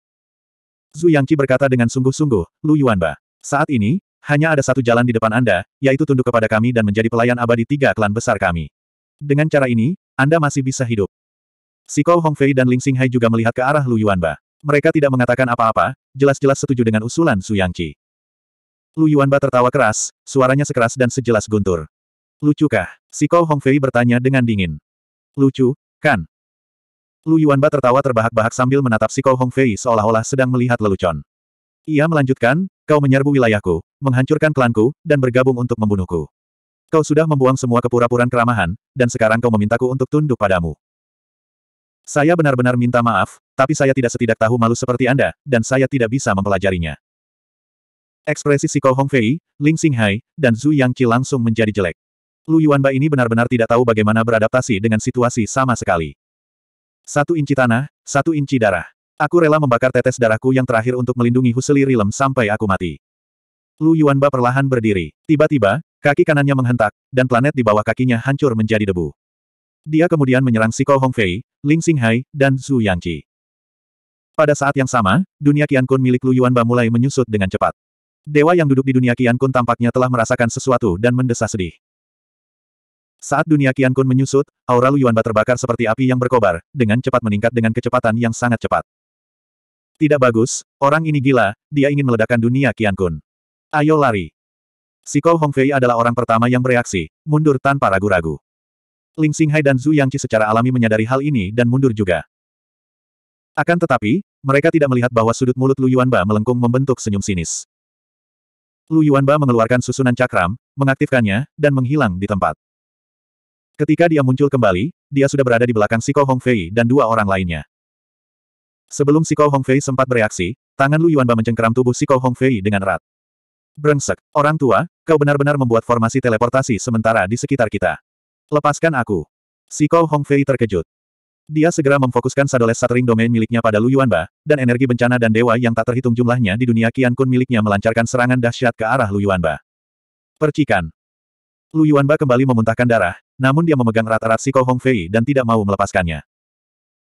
Zhu Yangqi berkata dengan sungguh-sungguh, Lu Yuanba, saat ini, hanya ada satu jalan di depan Anda, yaitu tunduk kepada kami dan menjadi pelayan abadi tiga klan besar kami. Dengan cara ini, Anda masih bisa hidup. Si Kou Hongfei dan Ling Xinghai juga melihat ke arah Lu Yuanba. Mereka tidak mengatakan apa-apa, jelas-jelas setuju dengan usulan Su Yangqi. Lu Yuanba tertawa keras, suaranya sekeras dan sejelas guntur. Lucu kah? Si Kou Hongfei bertanya dengan dingin. Lucu, kan? Lu Yuanba tertawa terbahak-bahak sambil menatap Si Kou Hongfei seolah-olah sedang melihat lelucon. Ia melanjutkan, kau menyerbu wilayahku, menghancurkan klanku, dan bergabung untuk membunuhku. Kau sudah membuang semua kepura-puraan keramahan, dan sekarang kau memintaku untuk tunduk padamu. Saya benar-benar minta maaf, tapi saya tidak setidak tahu malu seperti Anda, dan saya tidak bisa mempelajarinya. Ekspresi Siko Hongfei, Ling Xinghai, dan Zhu Yangqi langsung menjadi jelek. Lu Yuanba ini benar-benar tidak tahu bagaimana beradaptasi dengan situasi sama sekali. Satu inci tanah, satu inci darah. Aku rela membakar tetes darahku yang terakhir untuk melindungi Huseli Rilem sampai aku mati. Lu Yuanba perlahan berdiri. Tiba-tiba, kaki kanannya menghentak, dan planet di bawah kakinya hancur menjadi debu. Dia kemudian menyerang Siko Hongfei, Ling Xinghai, dan Zhu Yangqi. Pada saat yang sama, dunia Qiankun milik Lu Yuanba mulai menyusut dengan cepat. Dewa yang duduk di dunia Qiankun tampaknya telah merasakan sesuatu dan mendesah sedih. Saat dunia Qiankun menyusut, aura Lu Yuanba terbakar seperti api yang berkobar, dengan cepat meningkat dengan kecepatan yang sangat cepat. Tidak bagus, orang ini gila, dia ingin meledakkan dunia Qiankun. Ayo lari. Si Kou Hongfei adalah orang pertama yang bereaksi, mundur tanpa ragu-ragu. Ling Xinghai dan Zhu Yangqi secara alami menyadari hal ini dan mundur juga. Akan tetapi, mereka tidak melihat bahwa sudut mulut Lu Yuanba melengkung membentuk senyum sinis. Lu Yuanba mengeluarkan susunan cakram, mengaktifkannya, dan menghilang di tempat. Ketika dia muncul kembali, dia sudah berada di belakang Siko Hongfei dan dua orang lainnya. Sebelum Siko Hongfei sempat bereaksi, tangan Lu Yuanba mencengkeram tubuh Siko Hongfei dengan erat. Brengsek, orang tua, kau benar-benar membuat formasi teleportasi sementara di sekitar kita. Lepaskan aku. Si Kou Hongfei terkejut. Dia segera memfokuskan Sadoles Satering Domain miliknya pada Lu Yuanba, dan energi bencana dan dewa yang tak terhitung jumlahnya di dunia Qian Kun miliknya melancarkan serangan dahsyat ke arah Lu Yuanba. Percikan. Lu Yuanba kembali memuntahkan darah, namun dia memegang erat-erat si Kou Hongfei dan tidak mau melepaskannya.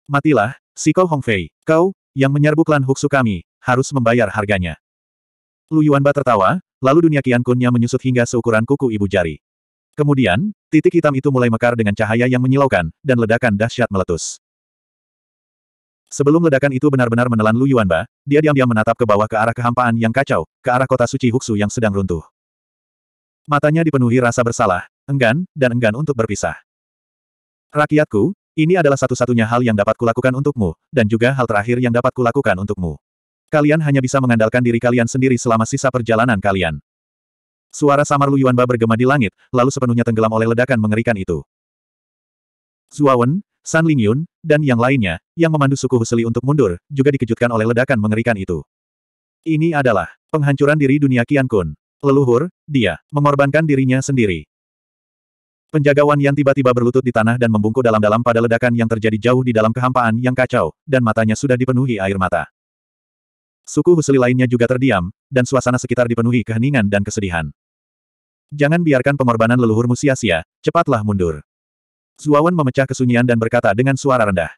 Matilah, si Kou Hongfei, kau, yang menyerbu klan Huksu kami, harus membayar harganya. Lu Yuanba tertawa, lalu dunia kian menyusut hingga seukuran kuku ibu jari. Kemudian, titik hitam itu mulai mekar dengan cahaya yang menyilaukan, dan ledakan dahsyat meletus. Sebelum ledakan itu benar-benar menelan Lu Yuanba, dia diam-diam menatap ke bawah ke arah kehampaan yang kacau, ke arah kota suci Huksu yang sedang runtuh. Matanya dipenuhi rasa bersalah, enggan, dan enggan untuk berpisah. Rakyatku, ini adalah satu-satunya hal yang dapat kulakukan untukmu, dan juga hal terakhir yang dapat kulakukan untukmu. Kalian hanya bisa mengandalkan diri kalian sendiri selama sisa perjalanan kalian. Suara samar Lu Yuanba bergema di langit, lalu sepenuhnya tenggelam oleh ledakan mengerikan itu. Zuawan, San Lingyun, dan yang lainnya, yang memandu suku Huseli untuk mundur, juga dikejutkan oleh ledakan mengerikan itu. Ini adalah penghancuran diri dunia Qian Kun. Leluhur, dia, mengorbankan dirinya sendiri. Penjaga Wan tiba-tiba berlutut di tanah dan membungkuk dalam-dalam pada ledakan yang terjadi jauh di dalam kehampaan yang kacau, dan matanya sudah dipenuhi air mata. Suku Husli lainnya juga terdiam, dan suasana sekitar dipenuhi keheningan dan kesedihan. Jangan biarkan pengorbanan leluhurmu sia-sia, cepatlah mundur. Zuawan memecah kesunyian dan berkata dengan suara rendah.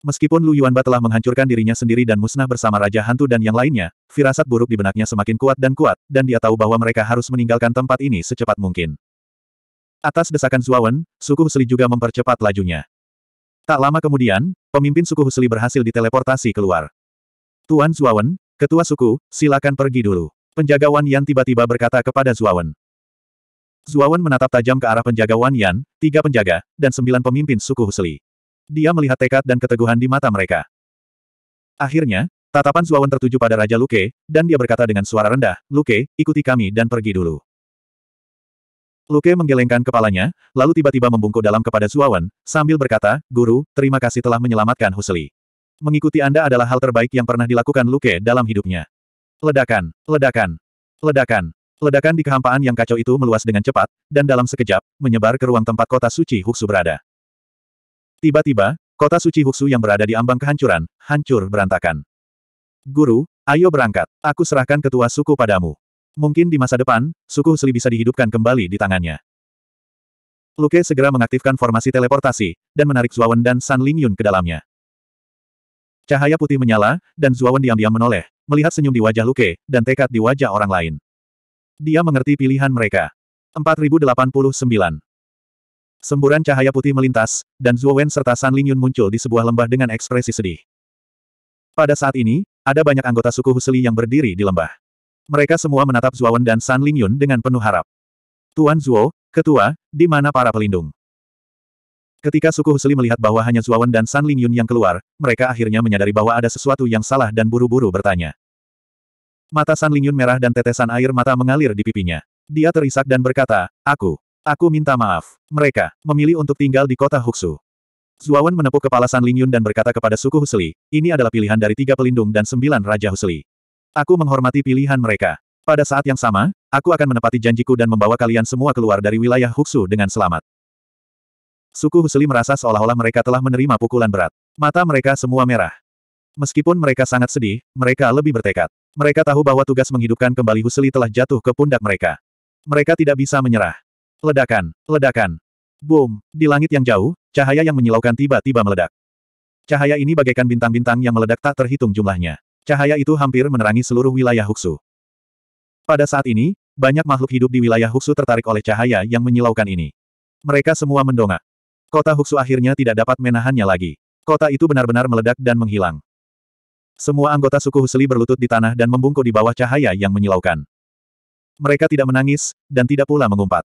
Meskipun Lu Yuanba telah menghancurkan dirinya sendiri dan musnah bersama Raja Hantu dan yang lainnya, firasat buruk di benaknya semakin kuat dan kuat, dan dia tahu bahwa mereka harus meninggalkan tempat ini secepat mungkin. Atas desakan Zuawan, suku Husli juga mempercepat lajunya. Tak lama kemudian, pemimpin suku Husli berhasil diteleportasi keluar. Tuan Zuawan, ketua suku, silakan pergi dulu. Penjaga Wan Yan tiba-tiba berkata kepada Zuawan. Zuawan menatap tajam ke arah penjaga Wan Yan, tiga penjaga, dan sembilan pemimpin suku Husli. Dia melihat tekad dan keteguhan di mata mereka. Akhirnya, tatapan Zuawan tertuju pada Raja Luke, dan dia berkata dengan suara rendah, Luke, ikuti kami dan pergi dulu. Luke menggelengkan kepalanya, lalu tiba-tiba membungkuk dalam kepada Zuawan, sambil berkata, Guru, terima kasih telah menyelamatkan Husli. Mengikuti Anda adalah hal terbaik yang pernah dilakukan Luke dalam hidupnya. Ledakan, ledakan, ledakan. Ledakan di kehampaan yang kacau itu meluas dengan cepat, dan dalam sekejap, menyebar ke ruang tempat kota suci Huksu berada. Tiba-tiba, kota suci Huksu yang berada di ambang kehancuran, hancur berantakan. Guru, ayo berangkat. Aku serahkan ketua suku padamu. Mungkin di masa depan, suku Husli bisa dihidupkan kembali di tangannya. Luke segera mengaktifkan formasi teleportasi, dan menarik Zuawan dan San Lingyun ke dalamnya. Cahaya putih menyala, dan Zuawan diam-diam menoleh, melihat senyum di wajah Luke, dan tekad di wajah orang lain. Dia mengerti pilihan mereka. 4089. Semburan cahaya putih melintas, dan Zuowen serta San Lingyun muncul di sebuah lembah dengan ekspresi sedih. Pada saat ini, ada banyak anggota suku Huseli yang berdiri di lembah. Mereka semua menatap Zuowen dan San Lingyun dengan penuh harap. Tuan Zuo, ketua, di mana para pelindung? Ketika suku Husli melihat bahwa hanya Zuawan dan San Lingyun yang keluar, mereka akhirnya menyadari bahwa ada sesuatu yang salah dan buru-buru bertanya. Mata San Lingyun merah dan tetesan air mata mengalir di pipinya. Dia terisak dan berkata, Aku, aku minta maaf. Mereka memilih untuk tinggal di kota Huxu." Zuawan menepuk kepala San Lingyun dan berkata kepada suku Husli, ini adalah pilihan dari tiga pelindung dan sembilan Raja Husli. Aku menghormati pilihan mereka. Pada saat yang sama, aku akan menepati janjiku dan membawa kalian semua keluar dari wilayah Huxu dengan selamat. Suku Husli merasa seolah-olah mereka telah menerima pukulan berat. Mata mereka semua merah. Meskipun mereka sangat sedih, mereka lebih bertekad. Mereka tahu bahwa tugas menghidupkan kembali Husli telah jatuh ke pundak mereka. Mereka tidak bisa menyerah. Ledakan, ledakan. Boom, di langit yang jauh, cahaya yang menyilaukan tiba-tiba meledak. Cahaya ini bagaikan bintang-bintang yang meledak tak terhitung jumlahnya. Cahaya itu hampir menerangi seluruh wilayah Huxu. Pada saat ini, banyak makhluk hidup di wilayah Huxu tertarik oleh cahaya yang menyilaukan ini. Mereka semua mendongak. Kota Huxu akhirnya tidak dapat menahannya lagi. Kota itu benar-benar meledak dan menghilang. Semua anggota suku Husli berlutut di tanah dan membungkuk di bawah cahaya yang menyilaukan. Mereka tidak menangis, dan tidak pula mengumpat.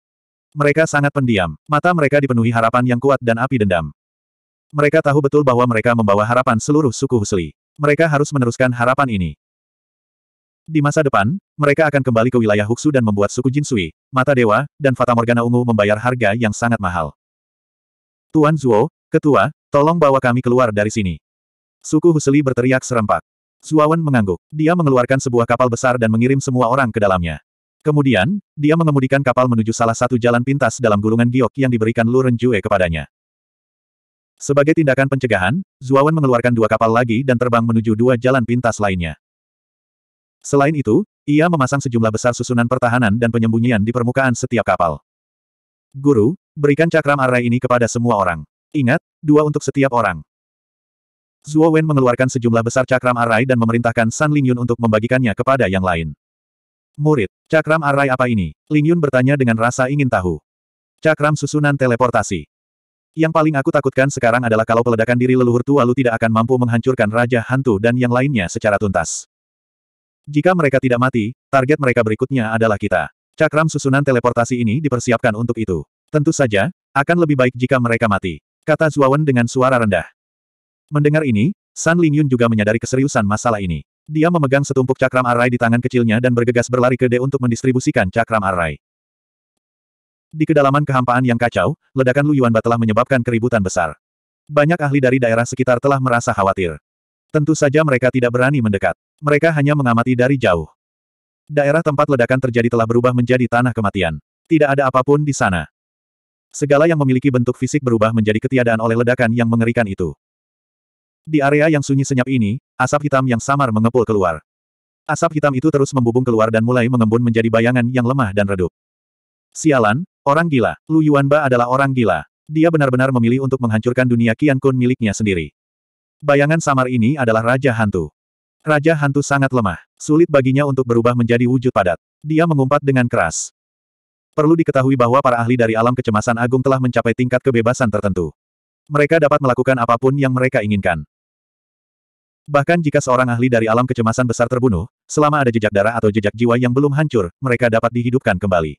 Mereka sangat pendiam, mata mereka dipenuhi harapan yang kuat dan api dendam. Mereka tahu betul bahwa mereka membawa harapan seluruh suku Husli. Mereka harus meneruskan harapan ini. Di masa depan, mereka akan kembali ke wilayah Huxu dan membuat suku Jinsui, Mata Dewa, dan Fata Morgana Ungu membayar harga yang sangat mahal. Tuan Zuo, ketua, tolong bawa kami keluar dari sini. Suku Huseli berteriak serempak. Zuawan mengangguk. Dia mengeluarkan sebuah kapal besar dan mengirim semua orang ke dalamnya. Kemudian, dia mengemudikan kapal menuju salah satu jalan pintas dalam gulungan giok yang diberikan Lu Renjue kepadanya. Sebagai tindakan pencegahan, Zuawan mengeluarkan dua kapal lagi dan terbang menuju dua jalan pintas lainnya. Selain itu, ia memasang sejumlah besar susunan pertahanan dan penyembunyian di permukaan setiap kapal. Guru, Berikan cakram arai ini kepada semua orang. Ingat, dua untuk setiap orang. Zhuo Wen mengeluarkan sejumlah besar cakram arai dan memerintahkan San Lingyun untuk membagikannya kepada yang lain. Murid, cakram arai apa ini? Lingyun bertanya dengan rasa ingin tahu. Cakram susunan teleportasi. Yang paling aku takutkan sekarang adalah kalau peledakan diri leluhur tua lu tidak akan mampu menghancurkan Raja Hantu dan yang lainnya secara tuntas. Jika mereka tidak mati, target mereka berikutnya adalah kita. Cakram susunan teleportasi ini dipersiapkan untuk itu. Tentu saja, akan lebih baik jika mereka mati. Kata Zuawan dengan suara rendah. Mendengar ini, San Lingyun juga menyadari keseriusan masalah ini. Dia memegang setumpuk cakram arai di tangan kecilnya dan bergegas berlari ke D untuk mendistribusikan cakram arai. Di kedalaman kehampaan yang kacau, ledakan Lu Ba telah menyebabkan keributan besar. Banyak ahli dari daerah sekitar telah merasa khawatir. Tentu saja mereka tidak berani mendekat. Mereka hanya mengamati dari jauh. Daerah tempat ledakan terjadi telah berubah menjadi tanah kematian. Tidak ada apapun di sana. Segala yang memiliki bentuk fisik berubah menjadi ketiadaan oleh ledakan yang mengerikan itu. Di area yang sunyi senyap ini, asap hitam yang samar mengepul keluar. Asap hitam itu terus membubung keluar dan mulai mengembun menjadi bayangan yang lemah dan redup. Sialan, orang gila. Lu Yuanba adalah orang gila. Dia benar-benar memilih untuk menghancurkan dunia Qian Kun miliknya sendiri. Bayangan samar ini adalah Raja Hantu. Raja Hantu sangat lemah. Sulit baginya untuk berubah menjadi wujud padat. Dia mengumpat dengan keras. Perlu diketahui bahwa para ahli dari alam kecemasan agung telah mencapai tingkat kebebasan tertentu. Mereka dapat melakukan apapun yang mereka inginkan. Bahkan jika seorang ahli dari alam kecemasan besar terbunuh, selama ada jejak darah atau jejak jiwa yang belum hancur, mereka dapat dihidupkan kembali.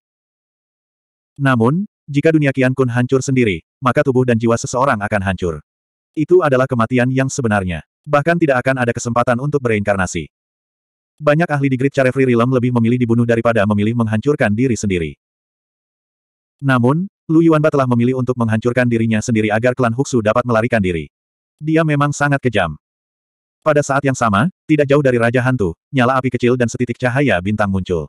Namun, jika dunia kian Kun hancur sendiri, maka tubuh dan jiwa seseorang akan hancur. Itu adalah kematian yang sebenarnya. Bahkan tidak akan ada kesempatan untuk bereinkarnasi. Banyak ahli di Great Charefree Realm lebih memilih dibunuh daripada memilih menghancurkan diri sendiri. Namun, Lu Yuanba telah memilih untuk menghancurkan dirinya sendiri agar klan Huxu dapat melarikan diri. Dia memang sangat kejam. Pada saat yang sama, tidak jauh dari Raja Hantu, nyala api kecil dan setitik cahaya bintang muncul.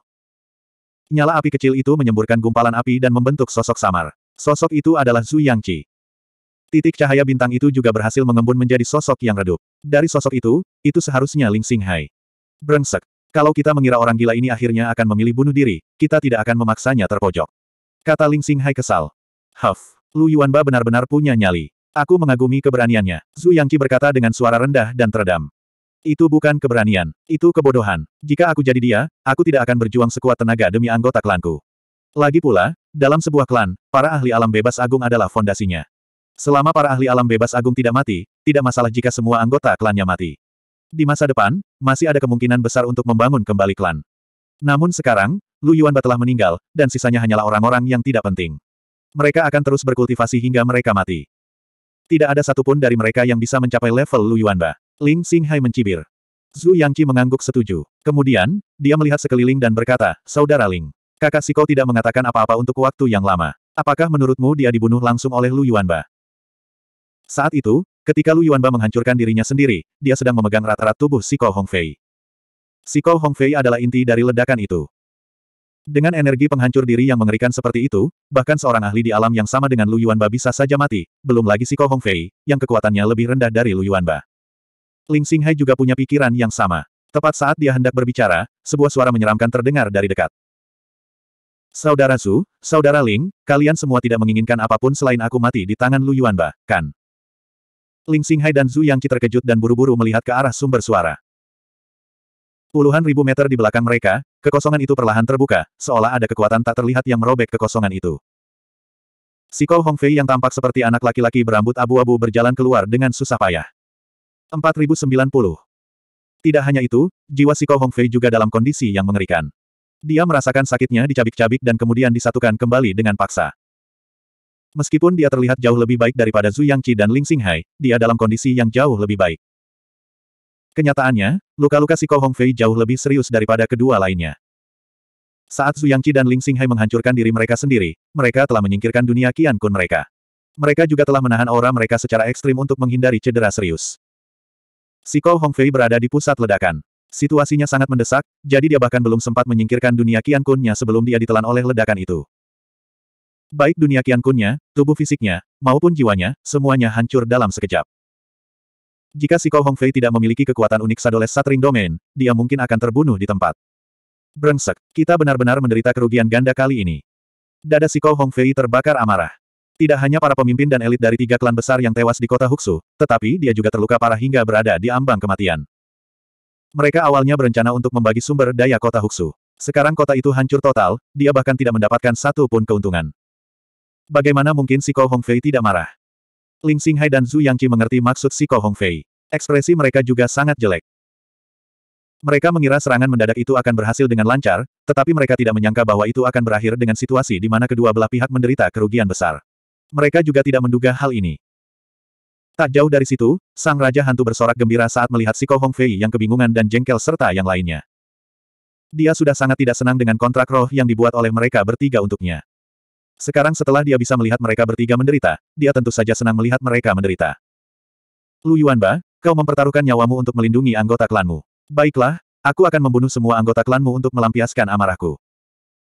Nyala api kecil itu menyemburkan gumpalan api dan membentuk sosok samar. Sosok itu adalah Zhu Yangqi. Titik cahaya bintang itu juga berhasil mengembun menjadi sosok yang redup. Dari sosok itu, itu seharusnya Ling Xinghai. Brengsek. Kalau kita mengira orang gila ini akhirnya akan memilih bunuh diri, kita tidak akan memaksanya terpojok. Kata Ling Xinghai kesal. Huff, Lu Yuanba benar-benar punya nyali. Aku mengagumi keberaniannya. Zhu Yangqi berkata dengan suara rendah dan teredam. Itu bukan keberanian, itu kebodohan. Jika aku jadi dia, aku tidak akan berjuang sekuat tenaga demi anggota klanku. Lagi pula, dalam sebuah klan, para ahli alam bebas agung adalah fondasinya. Selama para ahli alam bebas agung tidak mati, tidak masalah jika semua anggota klannya mati. Di masa depan, masih ada kemungkinan besar untuk membangun kembali klan. Namun sekarang, Lu Yuanba telah meninggal, dan sisanya hanyalah orang-orang yang tidak penting. Mereka akan terus berkultivasi hingga mereka mati. Tidak ada satupun dari mereka yang bisa mencapai level Lu Yuanba. Ling Xinghai mencibir. Zhu Yangqi mengangguk setuju. Kemudian, dia melihat sekeliling dan berkata, Saudara Ling, kakak Siko tidak mengatakan apa-apa untuk waktu yang lama. Apakah menurutmu dia dibunuh langsung oleh Lu Yuanba? Saat itu, ketika Lu Yuanba menghancurkan dirinya sendiri, dia sedang memegang rata-rata tubuh Siko Hongfei. Siko Hongfei adalah inti dari ledakan itu. Dengan energi penghancur diri yang mengerikan seperti itu, bahkan seorang ahli di alam yang sama dengan Lu Yuanba bisa saja mati, belum lagi Siko Hongfei, yang kekuatannya lebih rendah dari Lu Yuanba. Ling Xinghai juga punya pikiran yang sama. Tepat saat dia hendak berbicara, sebuah suara menyeramkan terdengar dari dekat. Saudara Su, Saudara Ling, kalian semua tidak menginginkan apapun selain aku mati di tangan Lu Yuanba, kan? Ling Xinghai dan Zhu Yangqi terkejut dan buru-buru melihat ke arah sumber suara. Puluhan ribu meter di belakang mereka, kekosongan itu perlahan terbuka, seolah ada kekuatan tak terlihat yang merobek kekosongan itu. Si Kou Hongfei yang tampak seperti anak laki-laki berambut abu-abu berjalan keluar dengan susah payah. 4090. Tidak hanya itu, jiwa Si Kou Hongfei juga dalam kondisi yang mengerikan. Dia merasakan sakitnya dicabik-cabik dan kemudian disatukan kembali dengan paksa. Meskipun dia terlihat jauh lebih baik daripada Zhu Yangqi dan Ling Xinghai, dia dalam kondisi yang jauh lebih baik. Kenyataannya, luka-luka si Ko Hongfei jauh lebih serius daripada kedua lainnya. Saat Zhu Yangqi dan Ling Xinghai menghancurkan diri mereka sendiri, mereka telah menyingkirkan dunia Qian Kun mereka. Mereka juga telah menahan aura mereka secara ekstrim untuk menghindari cedera serius. Si Ko Hongfei berada di pusat ledakan. Situasinya sangat mendesak, jadi dia bahkan belum sempat menyingkirkan dunia Qian Kunnya sebelum dia ditelan oleh ledakan itu. Baik dunia Qian Kunnya, tubuh fisiknya, maupun jiwanya, semuanya hancur dalam sekejap. Jika Si Kou Hongfei tidak memiliki kekuatan unik Sadoles Satring Domain, dia mungkin akan terbunuh di tempat. Brengsek, kita benar-benar menderita kerugian ganda kali ini. Dada Si Kou Hongfei terbakar amarah. Tidak hanya para pemimpin dan elit dari tiga klan besar yang tewas di kota Huksu, tetapi dia juga terluka parah hingga berada di ambang kematian. Mereka awalnya berencana untuk membagi sumber daya kota Huksu. Sekarang kota itu hancur total, dia bahkan tidak mendapatkan satu pun keuntungan. Bagaimana mungkin Si Kou Hongfei tidak marah? Ling Xinghai dan Zhu Yangqi mengerti maksud Si Ko Hongfei. Ekspresi mereka juga sangat jelek. Mereka mengira serangan mendadak itu akan berhasil dengan lancar, tetapi mereka tidak menyangka bahwa itu akan berakhir dengan situasi di mana kedua belah pihak menderita kerugian besar. Mereka juga tidak menduga hal ini. Tak jauh dari situ, sang raja hantu bersorak gembira saat melihat Si Ko Hongfei yang kebingungan dan jengkel serta yang lainnya. Dia sudah sangat tidak senang dengan kontrak roh yang dibuat oleh mereka bertiga untuknya. Sekarang setelah dia bisa melihat mereka bertiga menderita, dia tentu saja senang melihat mereka menderita. Lu Yuanba, kau mempertaruhkan nyawamu untuk melindungi anggota klanmu. Baiklah, aku akan membunuh semua anggota klanmu untuk melampiaskan amarahku.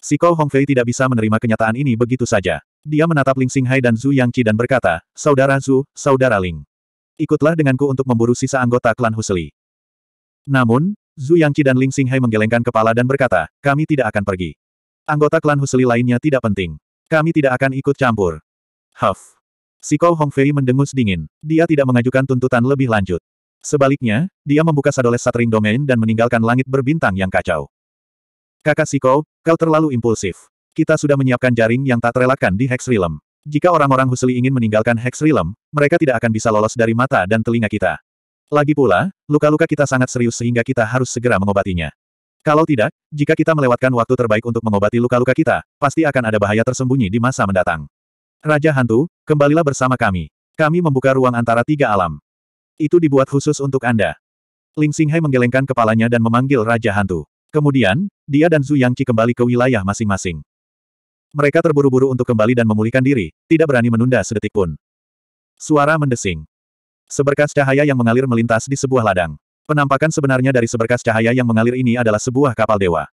Si Kou Hongfei tidak bisa menerima kenyataan ini begitu saja. Dia menatap Ling Xinghai dan Zhu Yangqi dan berkata, Saudara Zhu, Saudara Ling. Ikutlah denganku untuk memburu sisa anggota klan Husli. Namun, Zhu Yangqi dan Ling Xinghai menggelengkan kepala dan berkata, kami tidak akan pergi. Anggota klan Husli lainnya tidak penting. Kami tidak akan ikut campur. Huff. Kou Hongfei mendengus dingin. Dia tidak mengajukan tuntutan lebih lanjut. Sebaliknya, dia membuka Sadoles Satring Domain dan meninggalkan langit berbintang yang kacau. Kakak Si Kou, kau terlalu impulsif. Kita sudah menyiapkan jaring yang tak terelakkan di Hex Realm. Jika orang-orang Husli ingin meninggalkan Hex Realm, mereka tidak akan bisa lolos dari mata dan telinga kita. Lagi pula, luka-luka kita sangat serius sehingga kita harus segera mengobatinya. Kalau tidak, jika kita melewatkan waktu terbaik untuk mengobati luka-luka kita, pasti akan ada bahaya tersembunyi di masa mendatang. Raja Hantu, kembalilah bersama kami. Kami membuka ruang antara tiga alam. Itu dibuat khusus untuk Anda. Ling Xinghai menggelengkan kepalanya dan memanggil Raja Hantu. Kemudian, dia dan Zhu Yangqi kembali ke wilayah masing-masing. Mereka terburu-buru untuk kembali dan memulihkan diri, tidak berani menunda sedetik pun. Suara mendesing. Seberkas cahaya yang mengalir melintas di sebuah ladang. Penampakan sebenarnya dari seberkas cahaya yang mengalir ini adalah sebuah kapal dewa.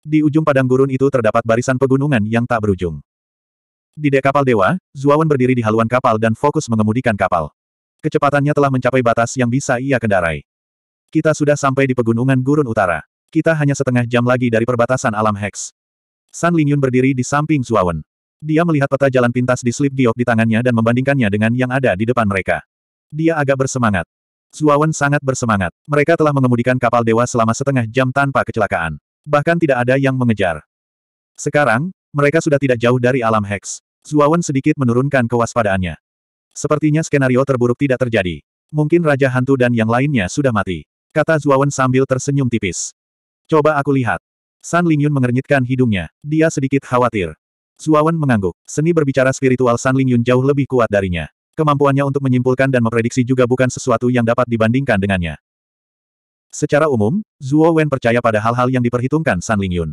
Di ujung padang gurun itu terdapat barisan pegunungan yang tak berujung. Di dek kapal dewa, Zuawan berdiri di haluan kapal dan fokus mengemudikan kapal. Kecepatannya telah mencapai batas yang bisa ia kendarai. Kita sudah sampai di pegunungan gurun utara. Kita hanya setengah jam lagi dari perbatasan alam Hex. San Lingyun berdiri di samping Zuawan. Dia melihat peta jalan pintas di slip giok di tangannya dan membandingkannya dengan yang ada di depan mereka. Dia agak bersemangat. Suawan sangat bersemangat. Mereka telah mengemudikan kapal dewa selama setengah jam tanpa kecelakaan. Bahkan tidak ada yang mengejar. Sekarang, mereka sudah tidak jauh dari alam Hex. Suawan sedikit menurunkan kewaspadaannya. Sepertinya skenario terburuk tidak terjadi. Mungkin Raja Hantu dan yang lainnya sudah mati. Kata Zuawan sambil tersenyum tipis. Coba aku lihat. San Lingyun mengernyitkan hidungnya. Dia sedikit khawatir. Zuawan mengangguk. Seni berbicara spiritual San Lingyun jauh lebih kuat darinya. Kemampuannya untuk menyimpulkan dan memprediksi juga bukan sesuatu yang dapat dibandingkan dengannya. Secara umum, Zhuo Wen percaya pada hal-hal yang diperhitungkan San Lingyun.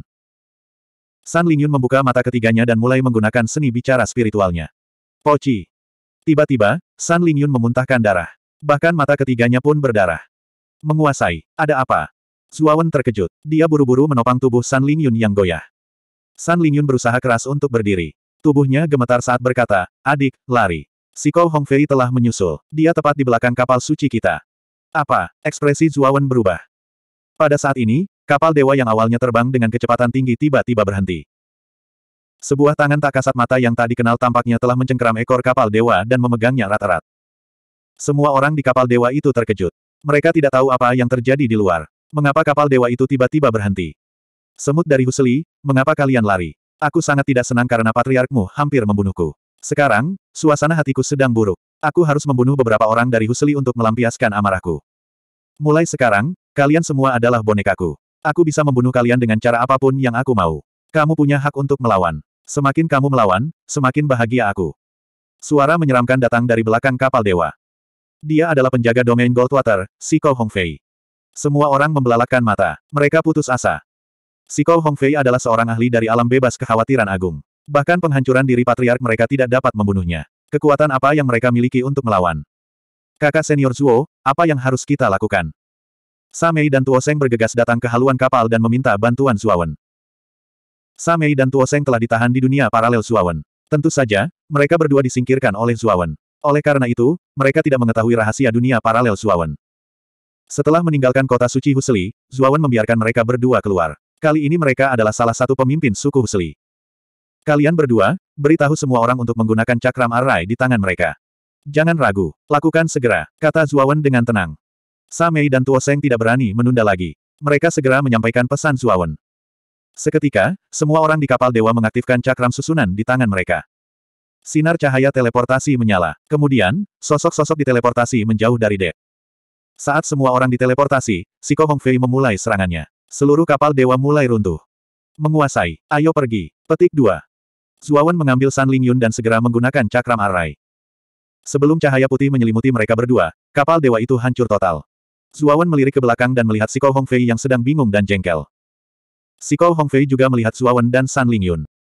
San Lingyun membuka mata ketiganya dan mulai menggunakan seni bicara spiritualnya. Poci. Tiba-tiba, San Lingyun memuntahkan darah. Bahkan mata ketiganya pun berdarah. Menguasai, ada apa? Wen terkejut. Dia buru-buru menopang tubuh San Lingyun yang goyah. San Lingyun berusaha keras untuk berdiri. Tubuhnya gemetar saat berkata, adik, lari. Sikou Hongfei telah menyusul. Dia tepat di belakang kapal suci kita. Apa? Ekspresi Zuawan berubah. Pada saat ini, kapal dewa yang awalnya terbang dengan kecepatan tinggi tiba-tiba berhenti. Sebuah tangan tak kasat mata yang tak dikenal tampaknya telah mencengkeram ekor kapal dewa dan memegangnya rata rat Semua orang di kapal dewa itu terkejut. Mereka tidak tahu apa yang terjadi di luar. Mengapa kapal dewa itu tiba-tiba berhenti? Semut dari Husli, mengapa kalian lari? Aku sangat tidak senang karena patriarkmu hampir membunuhku. Sekarang, suasana hatiku sedang buruk. Aku harus membunuh beberapa orang dari Husli untuk melampiaskan amarahku. Mulai sekarang, kalian semua adalah bonekaku. Aku bisa membunuh kalian dengan cara apapun yang aku mau. Kamu punya hak untuk melawan. Semakin kamu melawan, semakin bahagia aku. Suara menyeramkan datang dari belakang kapal dewa. Dia adalah penjaga domain Goldwater, Siko Hongfei. Semua orang membelalakan mata. Mereka putus asa. Siko Hongfei adalah seorang ahli dari alam bebas kekhawatiran agung. Bahkan penghancuran diri patriark mereka tidak dapat membunuhnya. Kekuatan apa yang mereka miliki untuk melawan? Kakak senior Zuo, apa yang harus kita lakukan? Samei dan Tuoseng bergegas datang ke haluan kapal dan meminta bantuan Zuawan. Samei dan Tuoseng telah ditahan di dunia paralel Zuawan. Tentu saja, mereka berdua disingkirkan oleh Zuawan. Oleh karena itu, mereka tidak mengetahui rahasia dunia paralel Zuawan. Setelah meninggalkan kota suci Husli, Zuawan membiarkan mereka berdua keluar. Kali ini mereka adalah salah satu pemimpin suku Husli. Kalian berdua, beritahu semua orang untuk menggunakan cakram arai di tangan mereka. Jangan ragu, lakukan segera, kata Zuawan dengan tenang. Samei dan Tuo Seng tidak berani menunda lagi. Mereka segera menyampaikan pesan Zuawan. Seketika, semua orang di kapal dewa mengaktifkan cakram susunan di tangan mereka. Sinar cahaya teleportasi menyala. Kemudian, sosok-sosok di teleportasi menjauh dari dek. Saat semua orang di teleportasi, diteleportasi, Siko Hongfei memulai serangannya. Seluruh kapal dewa mulai runtuh. Menguasai. Ayo pergi. Petik 2. Suawan mengambil San Lingyun dan segera menggunakan cakram arai. Sebelum cahaya putih menyelimuti mereka berdua, kapal dewa itu hancur total. Suawan melirik ke belakang dan melihat Siko Hongfei yang sedang bingung dan jengkel. Siko Hongfei juga melihat Suawan dan San Lingyun.